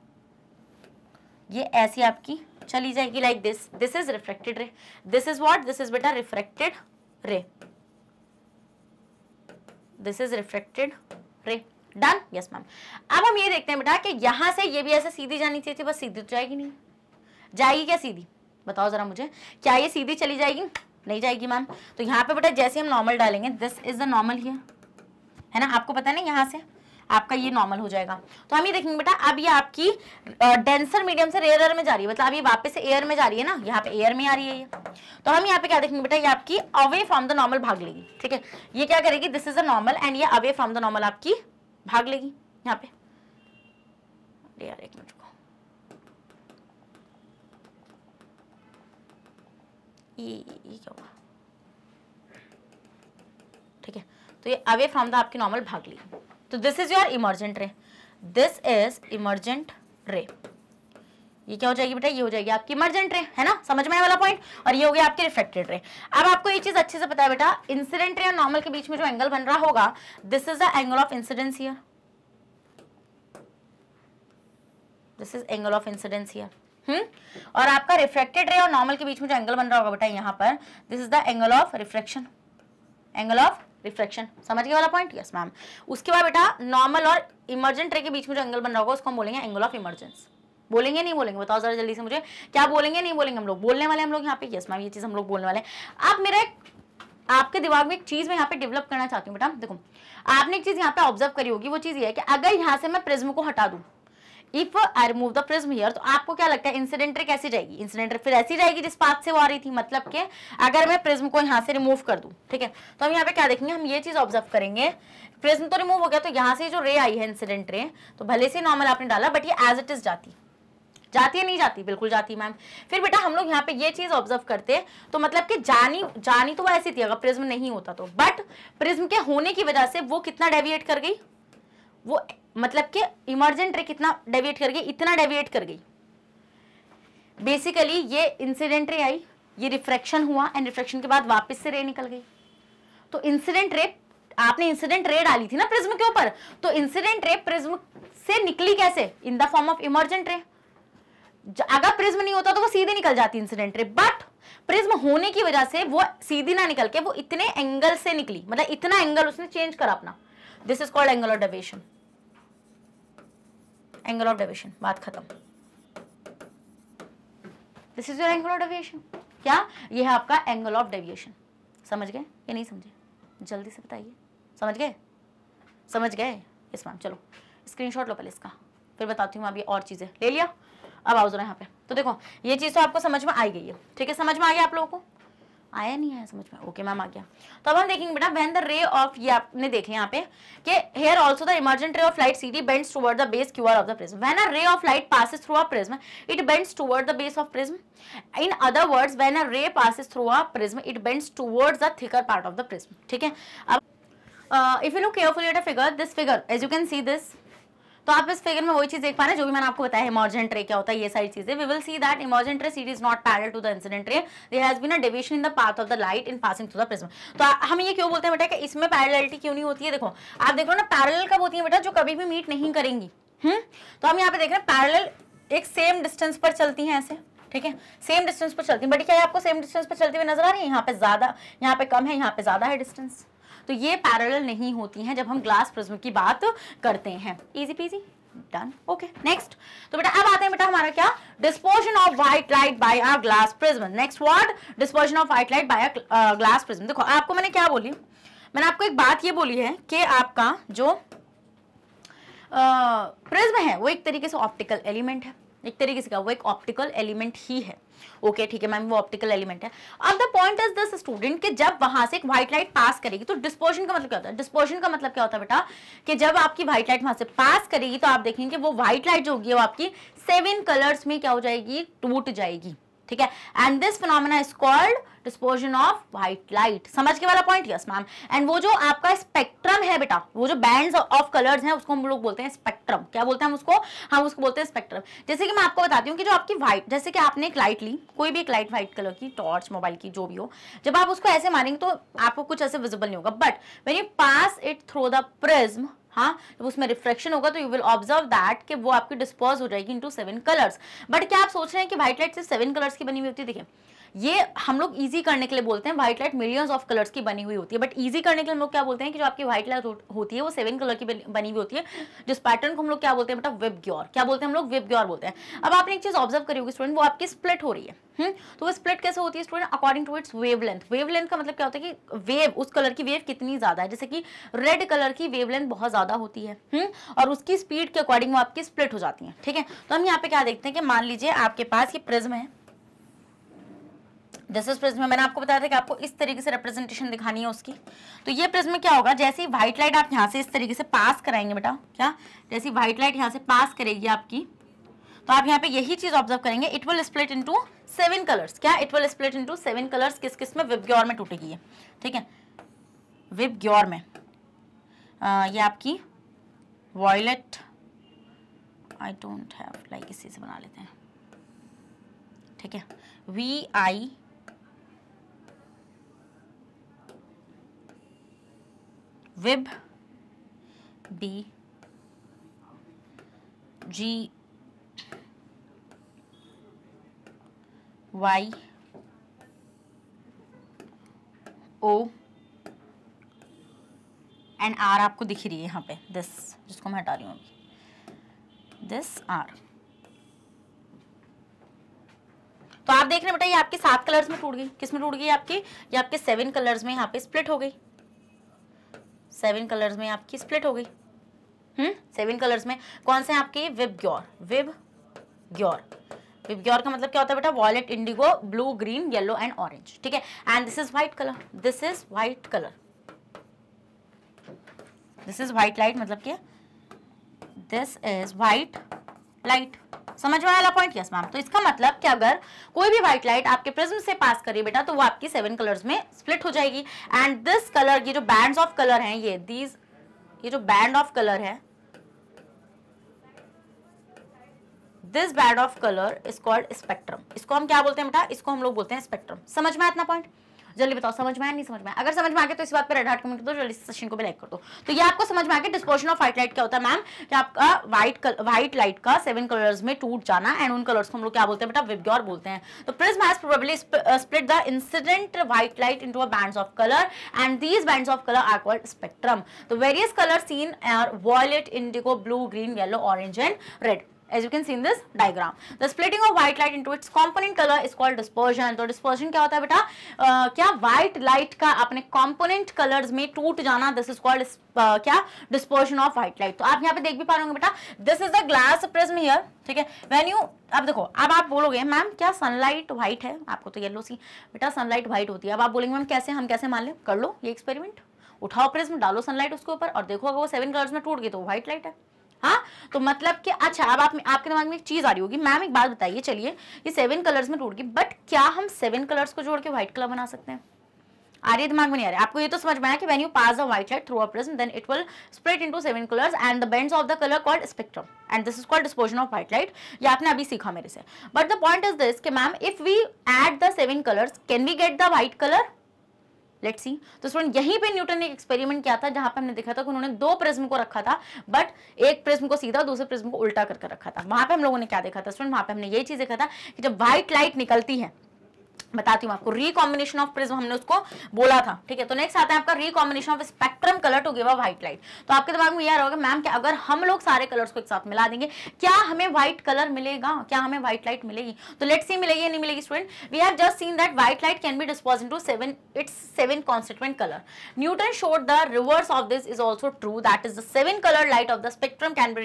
ये ऐसी आपकी चली जाएगी like this this is refracted ray this is what this is बेटा refracted ray this is refracted ray done yes ma'am अब हम ये देखते हैं बेटा कि यहां से ये भी ऐसे सीधी जानी चाहिए थी बस सीधी तो जाएगी नहीं जाएगी क्या सीधी बताओ ज़रा मुझे क्या ये सीधी चली जाएगी नहीं जाएगी मैम तो यहाँ पे बेटा जैसे हम नॉर्मल डालेंगे this is the normal here है ना आपको पता है ना यहाँ से आपका ये नॉर्मल हो जाएगा तो हम ये देखेंगे बेटा अब ये आपकी डेंसर मीडियम से रेयर में जा रही है मतलब ये वापस से एयर में जा रही है ना यहाँ पे एयर में आ रही है ये तो हम यहाँ पे क्या देखेंगे बेटा ये आपकी अवे फ्रॉम द नॉर्मल भाग लेगी ठीक है ये क्या करेगी this is a normal and ये अवे फ्रॉम द नॉर्मल आपकी भाग लेगी यहाँ पे यार एक मिनट ठीक है तो ये अवे फ्रॉम द आपकी नॉर्मल भाग ली तो this is your emergent ray this is emergent ray ये क्या हो जाएगी बेटा ये हो जाएगी आपकी इमर्जेंट रे है ना समझ में आने वाला पॉइंट और ये हो गया आपके रिफ्लेक्टेड रे अब आपको ये चीज अच्छे से पता है बेटा इंसिडेंट रे और नॉर्मल के बीच में जो एंगल बन रहा होगा this is the angle of incidence here this is angle of incidence here hmm और आपका रिफ्लेक्टेड रे और नॉर्मल के बीच में जो एंगल बन रहा होगा बेटा यहां पर this is the angle of reflection angle of reflection समझ गए वाला पॉइंट यस मैम उसके बाद बेटा नॉर्मल और इमरजेंट रे के बीच में जो एंगल बन रहा होगा उसको हम बोलेंगे एंगल ऑफ इमरजेंस बोलेंगे नहीं बोलेंगे बताओ जरा जल्दी से मुझे क्या बोलेंगे नहीं बोलेंगे हम लोग बोलने वाले हम लोग यहाँ पे यस मैम ये चीज़ हम लोग बोलने वाले आप मेरा आपके दिमाग में एक चीज़ मैं यहाँ पे डेवलप करना चाहती हूँ बेटा देखो आपने एक चीज़ यहाँ पे ऑब्जर्व करी होगी वो चीज़ ये है कि अगर यहाँ से मैं प्रिज्म को हटा दूँ if I remove the prism here तो आपको क्या लगता है इंसिडेंटर कैसी रहेगी इंसिडेंटर फिर ऐसी रहेगी जिस पाथ से वो आ रही थी मतलब कि अगर मैं प्रिज्म को यहाँ से रिमूव कर दूँ ठीक है तो हम यहाँ पे क्या देखेंगे हम ये चीज़ ऑब्जर्व करेंगे प्रिज्म तो रिमूव हो गया तो यहाँ से जो रे आई है इंसिडेंट रे तो भले से नॉर्मल आपने डाला बट ये एज इट इज जाती जाती है नहीं जाती बिल्कुल जाती मैम फिर बेटा हम लोग यहाँ पे ये चीज ऑब्जर्व करते तो मतलब कि जानी जानी तो वो ऐसी थी अगर प्रिज्म नहीं होता तो बट प्रिज्म के होने की वजह से वो कितना डेविएट कर गई वो मतलब कि इमरजेंट रे कितना डेविएट कर गई इतना डेविएट कर गई बेसिकली ये इंसिडेंट रे आई ये रिफ्रैक्शन हुआ एंड रिफ्रैक्शन के बाद वापस से रे निकल गई तो इंसिडेंट रे आपने इंसिडेंट रे डाली थी ना प्रिज्म के ऊपर तो इंसिडेंट रे प्रिज्म से निकली कैसे in the form of emergent ray अगर प्रिज्म नहीं होता तो वो सीधे निकल जाती इंसिडेंट रे बट प्रिज्म होने की वजह से वो सीधी ना निकल के वो इतने एंगल से निकली मतलब इतना एंगल उसने चेंज करा अपना this is called angle of deviation angle of deviation बात खत्म this is your angle of deviation क्या ये है आपका एंगल ऑफ डेविएशन समझ गए या नहीं समझे जल्दी से बताइए समझ गए समझ गए यस मैम चलो स्क्रीनशॉट लो पहले इसका फिर बताती हूँ अभी और चीज़ें ले लिया अब आओ जरा यहाँ पे तो देखो ये चीज़ तो आपको समझ में आई गई है ठीक है समझ में आ गया आप लोगों को आया नहीं आया समझ में ओके मैम आ गया तो अब हम देखेंगे बेटा वैन द रे ऑफ ये आपने देखे यहाँ पे कि here also the emergent ray of light सीधी bends toward the base Q R of the prism when a ray of light passes through a prism it bends toward the base of prism in other words when a ray passes through a prism it bends towards the thicker part of the prism ठीक है अब if you look carefully at a figure this figure as you can see this तो आप इस figure में वही चीज देख पा रहे हैं जो भी मैंने आपको बताया इमोर्जेंट रे क्या होता है ये सारी चीजें we will see that emergent ray seat is not parallel to the incident ray there has been a deviation in the path of the light in passing through the prism तो हम ये क्यों बोलते हैं बेटा कि इसमें पैरलिटी क्यों नहीं होती है देखो आप देखो ना पैरल कब होती है बेटा जो कभी भी मीट नहीं करेंगी हम्म तो हम यहाँ पे देख रहे हैं पैरल एक सेम डिस्टेंस पर चलती है ऐसे ठीक है सेम डिस्टेंस पर चलती है बट क्या आपको सेम डिस्टेंस पर चलती हुई नजर आ रही है यहाँ पे ज्यादा यहाँ पे कम है यहाँ पे ज्यादा है डिस्टेंस तो ये पैरल नहीं होती हैं जब हम ग्लास प्रिज्म की बात करते हैं easy peasy done okay next तो बेटा अब आते हैं बेटा हमारा क्या dispersion of white light by our glass prism next dispersion of white light by glass prism देखो आपको मैंने क्या बोली मैंने आपको एक बात ये बोली है कि आपका जो प्रिज्म है वो एक तरीके से ऑप्टिकल एलिमेंट है एक तरीके से वो एक ऑप्टिकल एलिमेंट ही है ओके ठीक है मैम वो ऑप्टिकल एलिमेंट है अब the point is this student कि जब वहां से एक व्हाइट लाइट पास करेगी तो डिस्पोर्शन का मतलब क्या होता है डिस्पोर्शन का मतलब क्या होता है बेटा कि जब आपकी व्हाइट लाइट वहां से पास करेगी तो आप देखेंगे वो व्हाइट लाइट जो होगी वो आपकी सेवन कलर्स में क्या हो जाएगी टूट जाएगी ठीक है and this phenomena is called dispersion of white light समझ के वाला पॉइंट यस मैम एंड वो जो आपका स्पेक्ट्रम है बेटा वो जो बैंड्स ऑफ कलर्स हैं उसको हम लोग बोलते हैं स्पेक्ट्रम क्या बोलते हैं हम उसको हाँ, हम उसको बोलते हैं स्पेक्ट्रम जैसे कि मैं आपको बताती हूँ कि जो आपकी व्हाइट जैसे कि आपने एक लाइट ली कोई भी एक लाइट व्हाइट कलर की टॉर्च मोबाइल की जो भी हो जब आप उसको ऐसे मारेंगे तो आपको कुछ ऐसे विजिबल नहीं होगा but when you pass it through the prism हाँ जब उसमें रिफ्लेक्शन होगा तो यू विल ऑब्जर्व दैट कि वो आपकी डिस्पोज हो जाएगी इंटू सेवन कलर्स बट क्या आप सोच रहे हैं कि व्हाइट लाइट सिर्फ सेवन कलर्स की बनी हुई होती है देखिए ये हम लोग ईजी करने के लिए बोलते हैं white light millions of colours की बनी हुई होती है बट ईजी करने के लिए हम लोग क्या बोलते हैं कि जो आपकी व्हाइट लाइट होती है वो सेवन कलर की बनी हुई होती है जिस पैटर्न को हम लोग क्या बोलते हैं बेटा वेब ग्योर क्या बोलते हैं हम लोग वेब ग्योर बोलते हैं अब आपने एक चीज ऑब्जर्व करी होगी स्टूडेंट वो आपकी स्प्लिट हो रही है हुँ? हम्म? तो वो स्प्लिट कैसे होती है student according to its wavelength wavelength का मतलब क्या होता है कि वेव उस कलर की वेव कितनी ज्यादा है जैसे कि रेड कलर की वेव लेंथ बहुत ज्यादा होती है हुँ? हम्म? और उसकी स्पीड के अकॉर्डिंग वो आपकी स्प्लिट हो जाती है ठीक है तो हम यहाँ पे क्या देखते हैं कि मान लीजिए आपके पास ये प्रिज्म है दिस इज प्रिज्म मैंने आपको बताया था कि आपको इस तरीके से रिप्रेजेंटेशन दिखानी है उसकी तो ये प्रिज्म क्या होगा जैसे ही व्हाइट लाइट आप यहाँ से इस तरीके से पास कराएंगे बेटा क्या जैसे व्हाइट लाइट यहाँ से पास करेगी आपकी तो आप यहाँ पे यही चीज ऑब्जर्व करेंगे it will split into seven colours क्या it will split into seven colours किस किस में विबग्योर में टूटेगी ठीक है विबग्योर में आ, ये आपकी violet I don't have like इसी से बना लेते हैं ठीक है V I VIB B G Y O and R आपको दिख रही है यहाँ पे दिस जिसको मैं हटा रही हूँ अभी दिस आर तो आप देख रहे हैं बेटा ये आपके सात कलर्स में टूट गई किस में टूट गई आपकी ये आपके सेवन कलर्स में यहाँ पे स्प्लिट हो गई सेवन कलर्स में आपकी स्प्लिट हो गई हम्म सेवन कलर्स में कौन से आपके विब ग्योर विब ग्योर विब ग्योर का मतलब क्या होता है बेटा violet indigo blue green yellow and orange ठीक है and this is white colour this is white colour this is white light मतलब क्या दिस इज व्हाइट लाइट समझ में आया पॉइंट यस मैम तो इसका मतलब कि अगर कोई भी व्हाइट लाइट आपके प्रिज्म से पास करी बेटा तो वो आपकी सेवन कलर्स में स्प्लिट हो जाएगी एंड दिस कलर ये जो बैंड्स ऑफ कलर हैं ये दीज ये जो बैंड ऑफ कलर है this band of colour is called spectrum इसको हम क्या बोलते हैं बेटा इसको हम लोग बोलते हैं स्पेक्ट्रम समझ में आतना पॉइंट जल्दी बताओ समझ में आया नहीं समझ में अगर समझ में आ गया तो इस बात पर रेड कमेंट कर दो जल्दी सेशन को भी लाइक कर दो तो ये आपको समझ में आ गया डिस्पोजन ऑफ व्हाइट लाइट क्या होता है मैम कि आपका व्हाइट व्हाइट लाइट का सेवन कलर्स में टूट जाना एंड उन कलर्स को हम लोग क्या बोलते हैं बेटा विबग्योर बोलते हैं तो prism has probably split the incident white light into a band of colour and these band of colour are called spectrum तो various colour seen are violet indigo blue green yellow orange and red as you can see in this diagram the splitting of white light into its component color is called dispersion तो dispersion क्या होता है बेटा uh, क्या white light का अपने component colors में टूट जाना this is called uh, क्या dispersion of white light तो आप यहाँ पे देख भी पा रहे होंगे बेटा this is the glass prism here ठीक है when you अब देखो अब आप बोलोगे मैम क्या सनलाइट व्हाइट है आपको तो येलो सी बेटा सनलाइट व्हाइट होती है अब आप बोलेंगे मैम कैसे हम कैसे मान लें कर लो ये एक्सपेरिमेंट उठाओ प्रिज्म डालो सनलाइट उसके ऊपर और देखो अगर वो सेवन कलर्स में टूट गई तो व्हाइट लाइट है हाँ तो मतलब कि अच्छा अब आप आपके दिमाग में एक चीज़ आ रही होगी मैम एक बात बताइए चलिए ये सेवन कलर्स में टूट गई बट क्या हम सेवन कलर्स को जोड़ के व्हाइट कलर बना सकते हैं आ रही दिमाग में नहीं आ रहा आपको ये तो समझ में आया कि when you pass a white light through a prism then it will spread into seven colours and the bands of the colour called spectrum and this is called dispersion of white light ये आपने अभी सीखा मेरे से but the point is this कि ma'am if we add the seven colours can we get the white colour let see तो student यहीं पे न्यूटन ने एक एक्सपेरिमेंट किया था जहां पे हमने देखा था कि उन्होंने दो प्रिज्म को रखा था बट एक प्रिज्म को सीधा दूसरे प्रिज्म को उल्टा करके रखा था वहां पे हम लोगों ने क्या देखा था स्टूडेंट वहां पे हमने ये चीज देखा था कि जब व्हाइट लाइट निकलती है बताती हूँ आपको रिकॉम्बिनेशन ऑफ प्रिज्म हमने उसको बोला था ठीक है तो नेक्स्ट आता है आपका recombination of spectrum colour to give a white light तो आपके दिमाग में यह रहोगे मैम कि अगर हम लोग सारे कलर्स को एक साथ मिला देंगे क्या हमें व्हाइट कलर मिलेगा क्या हमें व्हाइट लाइट मिलेगी तो लेट सी मिलेगी या नहीं मिलेगी student we have just seen that white light can be dispose into seven its seven constituent colour Newton showed the reverse of this is also true that is the seven colour light of the spectrum can be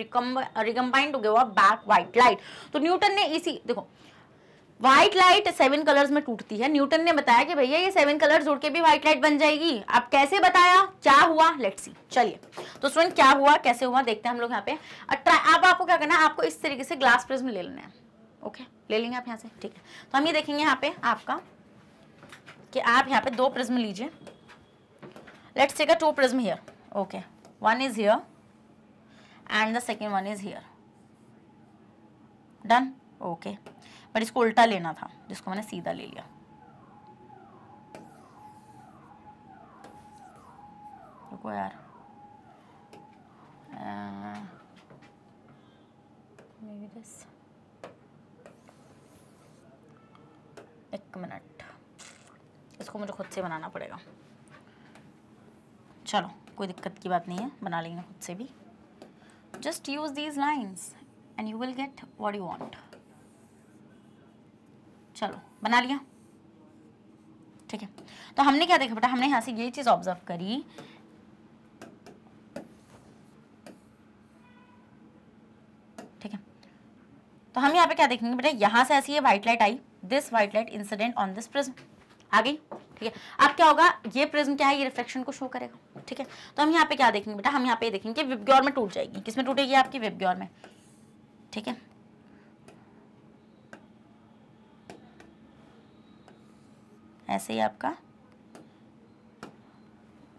recombine to give a back white light तो Newton ने इसी देखो white light seven colours में टूटती है Newton ने बताया कि भैया ये सेवन कलर जुड़ के भी व्हाइट लाइट बन जाएगी आप कैसे बताया क्या हुआ लेट्स सी चलिए तो स्टूडेंट क्या हुआ कैसे हुआ देखते हैं हम लोग यहाँ पे आप आपको क्या करना है आपको इस तरीके से ग्लास प्रिज्म ले लेना है ओके ले लेंगे आप यहाँ से ठीक है तो हम ये देखेंगे यहाँ पे आपका कि आप यहाँ पे दो प्रिज्म लीजिए let's take a two prism here okay one is here and the second one is here done okay but इसको उल्टा लेना था जिसको मैंने सीधा ले लिया रुको यार एक मिनट इसको मुझे खुद से बनाना पड़ेगा चलो कोई दिक्कत की बात नहीं है बना लेंगे खुद से भी just use these lines and you will get what you want चलो बना लिया ठीक है तो हमने क्या देखा बेटा हमने यहां से ये चीज़ ऑब्जर्व करी ठीक है तो हम यहाँ पे क्या देखेंगे बेटा यहां से ऐसी ये व्हाइट लाइट आई this white light incident on this prism आ गई ठीक है अब क्या होगा ये प्रिज्म क्या है ये रिफ्लेक्शन को शो करेगा ठीक है तो हम यहाँ पे क्या देखेंगे बेटा हम यहाँ पे देखेंगे विबग्योर में टूट जाएगी किसमें टूटेगी आपकी विबग्योर में ठीक है ऐसे ही आपका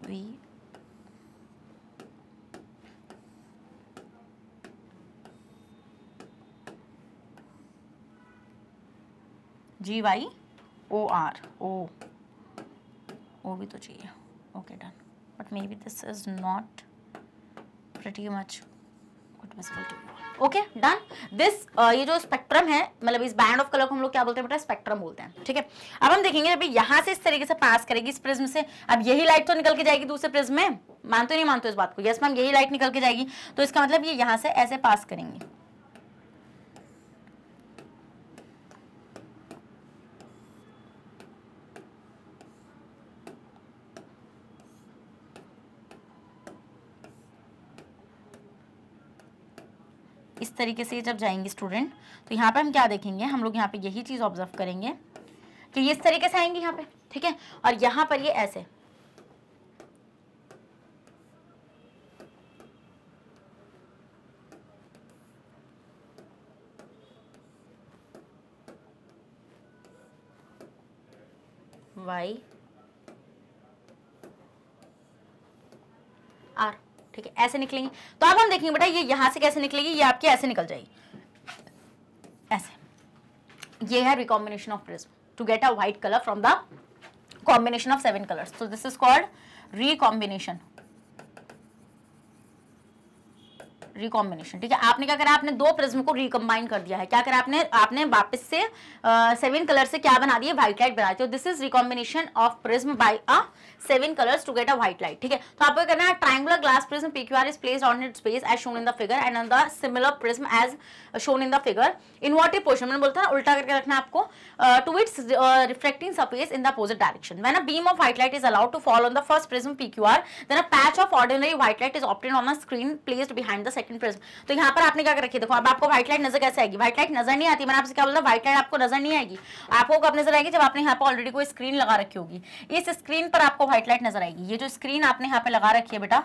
V G Y O R O O भी तो चाहिए okay done but may be this is not pretty much m is okay done this ये जो स्पेक्ट्रम है मतलब इस बैंड ऑफ कलर को हम लोग क्या बोलते हैं बेटा स्पेक्ट्रम बोलते हैं ठीक है अब हम देखेंगे अभी यहाँ से इस तरीके से पास करेगी इस प्रिज्म से अब यही लाइट तो निकल के जाएगी दूसरे प्रिज्म में मानते नहीं मानते इस बात को यस मैम यही लाइट निकल के जाएगी तो इसका मतलब ये यहाँ से ऐसे पास करेंगे तरीके से जब जाएंगे स्टूडेंट तो यहाँ पर हम क्या देखेंगे हम लोग यहाँ पर यही चीज़ ऑब्जर्व करेंगे कि ये इस तरीके से आएंगे यहाँ पे ठीक है और यहाँ पर ये ऐसे वाई आर ठीक है ऐसे निकलेंगी तो अब हम देखेंगे बेटा ये यहाँ से कैसे निकलेगी ये आपकी ऐसे निकल जाएगी ऐसे ये है recombination of prism to get a white colour from the combination of seven colours तो this is called recombination recombination ठीक है आपने क्या करा आपने दो प्रिज्म को रिकम्बाइन कर दिया है क्या करा आपने आपने वापस से सेवन कलर से क्या बना दिया व्हाइट लाइट बना दी this is recombination of prism by a seven colours to get a white light ठीक है तो आपको करना है triangular glass prism PQR is placed on its base as shown in the figure and on the similar prism as shown in the figure inverted position मैंने बोलता है उल्टा करके रखना आपको to its reflecting surface in the opposite direction when a beam of white light is allowed to fall on the first prism PQR then a patch of ordinary white light is obtained on a screen placed behind the second in prism तो यहाँ पर आपने क्या कर रखी देखो अब आपको व्हाइट लाइट नजर कैसे आएगी व्हाइट लाइट नजर नहीं आती मैंने आपसे क्या बोला व्हाइट लाइट आपको नजर नहीं आएगी आपको कब नजर आएगी जब आपने यहाँ पर ऑलरेडी कोई स्क्रीन लगा रखी होगी इस स्क्रीन पर आपको व्हाइट लाइट नजर आएगी ये जो स्क्रीन आपने यहाँ पे लगा रखी है बेटा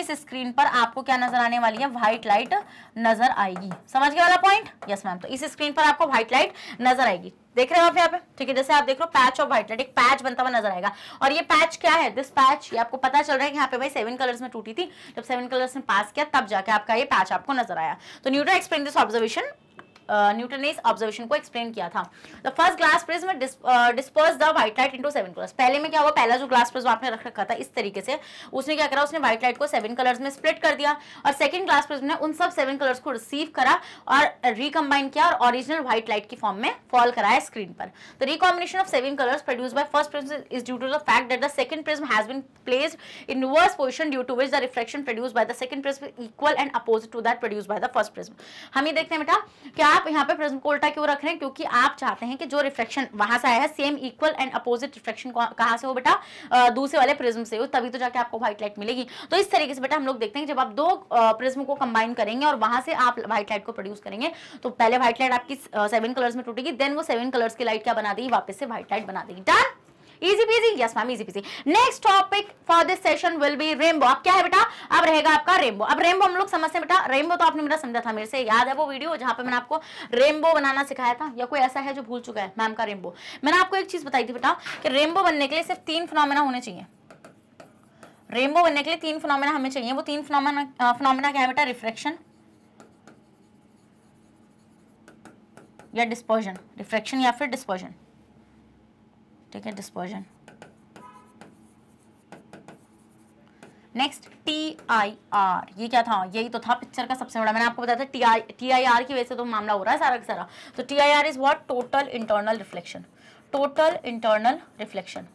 इस स्क्रीन पर आपको क्या नजर आने वाली है व्हाइट लाइट नजर आएगी समझ गया वाला पॉइंट यस मैम तो इस स्क्रीन पर आपको व्हाइट लाइट नजर आएगी देख रहे हो आप यहाँ पे ठीक है जैसे आप देख रहे हो पैच ऑफ व्हाइट लाइट एक पैच बनता हुआ नजर आएगा और ये पैच क्या है दिस पैच ये आपको पता चल रहा है कि यहाँ पे भाई सेवन कलर्स में टूटी थी जब सेवन कलर्स ने पास किया तब जाके आपका ये पैच आपको नजर आया तो Newton explain this observation Newton ने इस ऑब्जर्वेशन को एक्सप्लेन किया था the first glass prism disperse the white light into seven colours पहले में क्या हुआ पहला जो ग्लास प्रिज्म आपने रख रखा था इस तरीके से उसने क्या करा उसने व्हाइट लाइट को सेवन कलर्स में स्प्लिट कर दिया और सेकंड ग्लास प्रिज्म ने उन सब सेवन कलर्स को रिसीव करा और रिकम्बाइन किया और ओरिजिनल व्हाइट लाइट की फॉर्म में फॉल कराया स्क्रीन पर the recombination of seven colours produce by first prism is due to the fact that the second prism has been placed in reverse position due to which the reflection produced by the second prism equal and opposite to that produced by the first prism हम ये देखते हैं बेटा क्या आप यहाँ पे prism को उल्टा क्यों रख रहे हैं क्योंकि आप चाहते हैं कि जो रिफ्लेक्शन वहां से आया है same equal and opposite reflection कहाँ से हो बेटा दूसरे वाले प्रिज्म से हो तभी तो जाके आपको व्हाइट लाइट मिलेगी तो इस तरीके से बेटा हम लोग देखते हैं जब आप दो प्रिज्म को कंबाइन करेंगे और वहां से आप व्हाइट लाइट को प्रोड्यूस करेंगे तो पहले व्हाइट लाइट आपकी सेवन कलर्स में टूटेगी देन वो सेवन कलर्स की लाइट क्या बना देगी वापस से व्हाइट लाइट बना देगी done easy peasy yes ma'am easy peasy next topic for this session will be rainbow अब क्या है बेटा अब रहेगा आपका रेनबो अब रेनबो हम लोग समझते हैं बेटा रेनबो तो आपने मेरा समझा था मेरे से याद है वो वीडियो जहां पे मैंने आपको रेनबो बनाना सिखाया था या कोई ऐसा है जो भूल चुका है मैम का रेनबो मैंने आपको एक चीज बताई थी बेटा कि रेनबो बनने के लिए सिर्फ तीन फिनोमेना होने चाहिए रेनबो बनने के लिए तीन फिनोमेना हमें चाहिए वो तीन फिनोमेना फिनोमेना क्या है बेटा रिफ्रेक्शन या डिस्पर्जन रिफ्रेक्शन या फिर डिस्पर्जन ठीक है dispersion next T I R ये क्या था यही तो था पिक्चर का सबसे बड़ा मैंने आपको बताया था T I T I R की वजह से तो मामला हो रहा है सारा का सारा तो T I R is what total internal reflection total internal reflection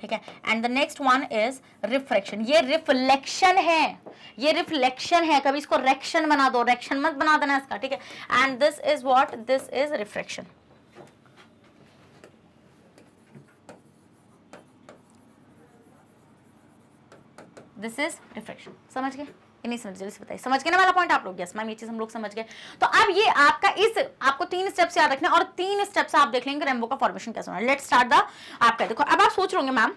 ठीक है and the next one is refraction ये रिफ्लेक्शन है ये रिफ्लेक्शन है कभी इसको रेक्शन बना दो रेक्शन मत बना देना इसका ठीक है and this is what this is refraction this is refraction समझ गए नहीं समझ जल्दी से बताइए समझ गए ना वाला पॉइंट आप लोग यस मैम ये चीज हम लोग समझ गए तो अब ये आपका इस आपको तीन स्टेप्स याद रखना और तीन स्टेप्स आप देख लेंगे रेमबो का फॉर्मेशन कैसे होना है लेट स्टार्ट द आपका देखो अब आप सोच रहे मैम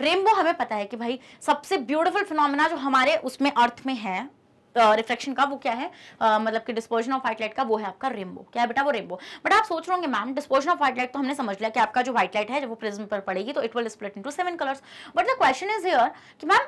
रेमबो हमें पता है कि भाई सबसे ब्यूटीफुल फिनोमिना जो हमारे उसमें अर्थ में है रिफ्लेक्शन uh, का वो क्या है uh, मतलब कि डिस्पोजन ऑफ व्हाइट लाइट का वो है आपका रेनबो क्या है बेटा वो रेनबो बट आप सोच रहे होंगे ma'am dispersion of white light तो हमने समझ लिया कि आपका जो व्हाइट लाइट है जब वो प्रिज्म पर पड़ेगी तो it will split into seven colours but the question is here कि मैम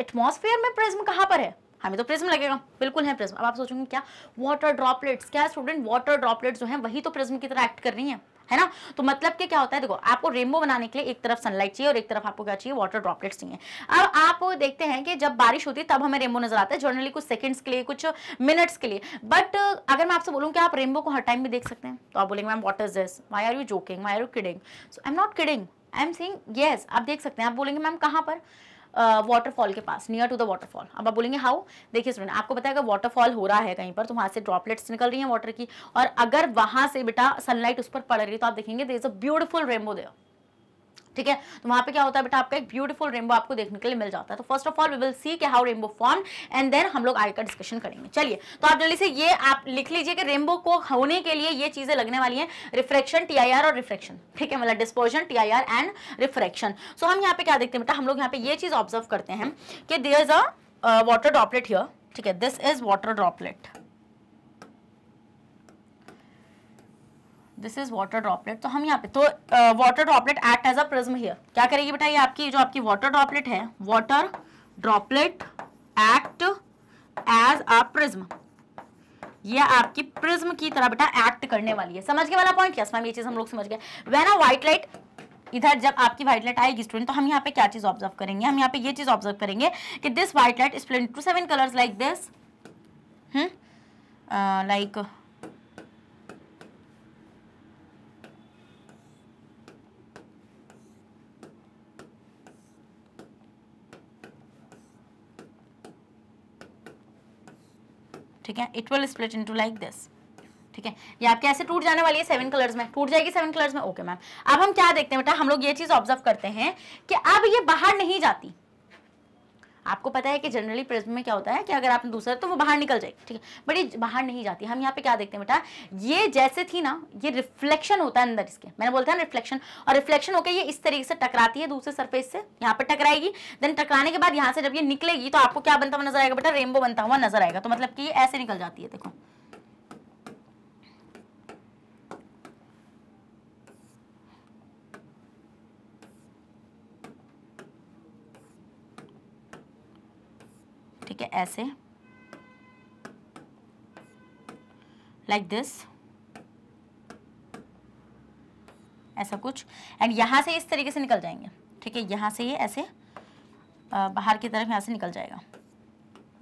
एटमोसफेयर में प्रिज्म कहाँ पर है हमें तो प्रिज्म लगेगा बिल्कुल है प्रिज्म अब आप सोचेंगे क्या वाटर ड्रॉपलेट्स क्या स्टूडेंट वाटर ड्रॉपलेट्स जो है वही तो प्रिज्म की तरह एक्ट कर रही है है ना तो मतलब के क्या होता है देखो आपको रेनबो बनाने के लिए एक तरफ सनलाइट चाहिए और एक तरफ आपको क्या चाहिए वाटर ड्रॉपलेट्स चाहिए अब आप देखते हैं कि जब बारिश होती है तब हमें रेनबो नजर आता है जनरली कुछ सेकंड्स के लिए कुछ मिनट्स के लिए बट अगर मैं आपसे बोलूँ कि आप रेनबो को हर टाइम भी देख सकते हैं तो आप बोलेंगे ma'am what is this why are you joking why are you kidding so I am not kidding I am saying yes आप देख सकते हैं आप बोलेंगे मैम कहाँ पर वाटरफॉल के पास नियर टू द वाटरफॉल अब आप बोलेंगे हाउ देखिए स्टूडेंट आपको बताएगा वाटरफॉल हो रहा है कहीं पर तो वहाँ से ड्रॉपलेट्स निकल रही हैं वाटर की और अगर वहाँ से बेटा सनलाइट उस पर पड़ रही है तो आप देखेंगे there is a beautiful rainbow there ठीक है तो वहां पे क्या होता है बेटा आपका एक ब्यूटीफुल रेनबो आपको देखने के लिए मिल जाता है तो first of all we will see के how rainbow form and then हम लोग आगे का डिस्कशन करेंगे चलिए तो आप जल्दी से ये आप लिख लीजिए कि रेनबो को होने के लिए ये चीज़ें लगने वाली है रिफ्रेक्शन टी और रिफ्रेक्शन ठीक है मतलब dispersion T and refraction so हम यहाँ पे क्या देखते हैं बेटा हम लोग यहाँ पे ये चीज़ ऑब्जर्व करते हैं कि there is a water droplet here ठीक है this is water droplet this is water droplet तो हम यहाँ पे तो water droplet act as a prism here क्या करेगी बेटा ये आपकी जो आपकी वाटर ड्रॉपलेट है water droplet act as a prism ये आपकी प्रिज्म की तरह बेटा एक्ट करने वाली है समझ गए वाला पॉइंट यस मैम ये चीज हम लोग समझ गए वेन अ व्हाइट लाइट इधर जब आपकी व्हाइट लाइट आएगी स्टूडेंट तो हम यहाँ पे क्या चीज ऑब्जर्व करेंगे हम यहाँ पे ये चीज ऑब्जर्व करेंगे कि this white light split to seven colours like this like ठीक है it will split to like this ठीक है ये आपके ऐसे टूट जाने वाली है सेवन कलर्स में टूट जाएगी सेवन कलर्स में ओके मैम अब हम क्या देखते हैं बेटा हम लोग ये चीज़ ऑब्जर्व करते हैं कि अब ये बाहर नहीं जाती आपको पता है कि जनरली प्रिज्म में क्या होता है कि अगर आपने दूसरा तो वो बाहर निकल जाएगी ठीक है बट ये बाहर नहीं जाती हम यहाँ पे क्या देखते हैं बेटा ये जैसे थी ना ये रिफ्लेक्शन होता है अंदर इसके मैंने बोलता है ना रिफ्लेक्शन और रिफ्लेक्शन होकर ये इस तरीके से टकराती है दूसरे सरफेस से यहाँ पर टकराएगी देन टकराने के बाद यहाँ से जब ये निकलेगी तो आपको क्या बनता हुआ नजर आएगा बेटा रेनबो बनता हुआ नजर आएगा तो मतलब कि ये ऐसे निकल जाती है देखो ऐसे लाइक like दिस ऐसा कुछ एंड यहाँ से इस तरीके से निकल जाएंगे ठीक है यहाँ से ये ऐसे बाहर की तरफ यहाँ से निकल जाएगा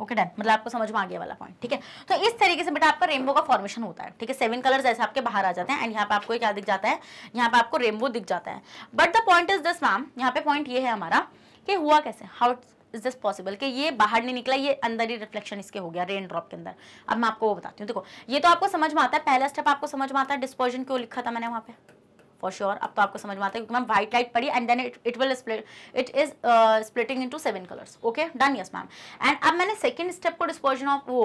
ओके डन मतलब आपको समझ में आ गया वाला पॉइंट ठीक है तो इस तरीके से बेटा आपका रेनबो का फॉर्मेशन होता है ठीक है सेवन कलर्स ऐसे आपके बाहर आ जाते हैं एंड यहाँ पे आपको क्या दिख जाता है यहाँ पे आपको रेनबो दिख जाता है but the point is this ma'am यहाँ पे पॉइंट ये है हमारा कि हुआ कैसे हाउ इज दिस पॉसिबल कि ये बाहर नहीं निकला ये अंदर ही रिफ्लेक्शन इसके हो गया रेन ड्रॉप के अंदर अब मैं आपको वो बताती हूँ देखो ये तो आपको समझ में आता है पहला स्टेप आपको समझ में आता है डिस्पोजन क्यों लिखा था मैंने वहाँ पे फॉर श्योर sure, अब तो आपको समझ में आता है क्योंकि मैम व्हाइट लाइट पड़ी and then it will split it is splitting into seven colours okay done yes ma'am and अब मैंने सेकंड स्टेप को डिस्पोजन ऑफ वो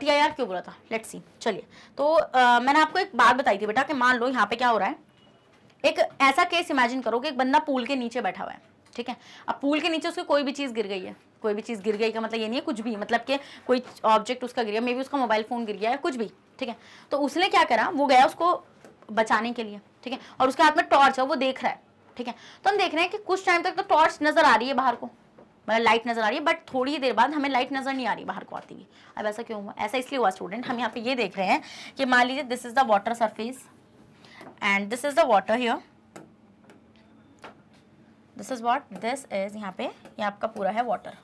टी आई आर क्यों बोला था लेट्स सी चलिए तो uh, मैंने आपको एक बात बताई थी बेटा कि मान लो यहाँ पे क्या हो रहा है एक ऐसा केस इमेजिन करो कि एक बंदा पूल के नीचे बैठा हुआ है ठीक है अब पूल के नीचे उसकी कोई भी चीज़ गिर गई है कोई भी चीज़ गिर गई का मतलब ये नहीं है कुछ भी मतलब कि कोई ऑब्जेक्ट उसका गिर गया मे बी उसका मोबाइल फ़ोन गिर गया है कुछ भी ठीक है तो उसने क्या करा वो गया उसको बचाने के लिए ठीक है और उसके हाथ में टॉर्च है वो देख रहा है ठीक है तो हम देख रहे हैं कि कुछ टाइम तक तो टॉर्च नज़र आ रही है बाहर को मतलब लाइट नज़र आ रही है बट थोड़ी देर बाद हमें लाइट नज़र नहीं आ रही बाहर को आती है अब ऐसा क्यों हुआ ऐसा इसलिए हुआ स्टूडेंट हम यहाँ पे ये देख रहे हैं कि मान लीजिए this is the water surface and this is the water here this is what this is यहाँ पे ये आपका पूरा है वाटर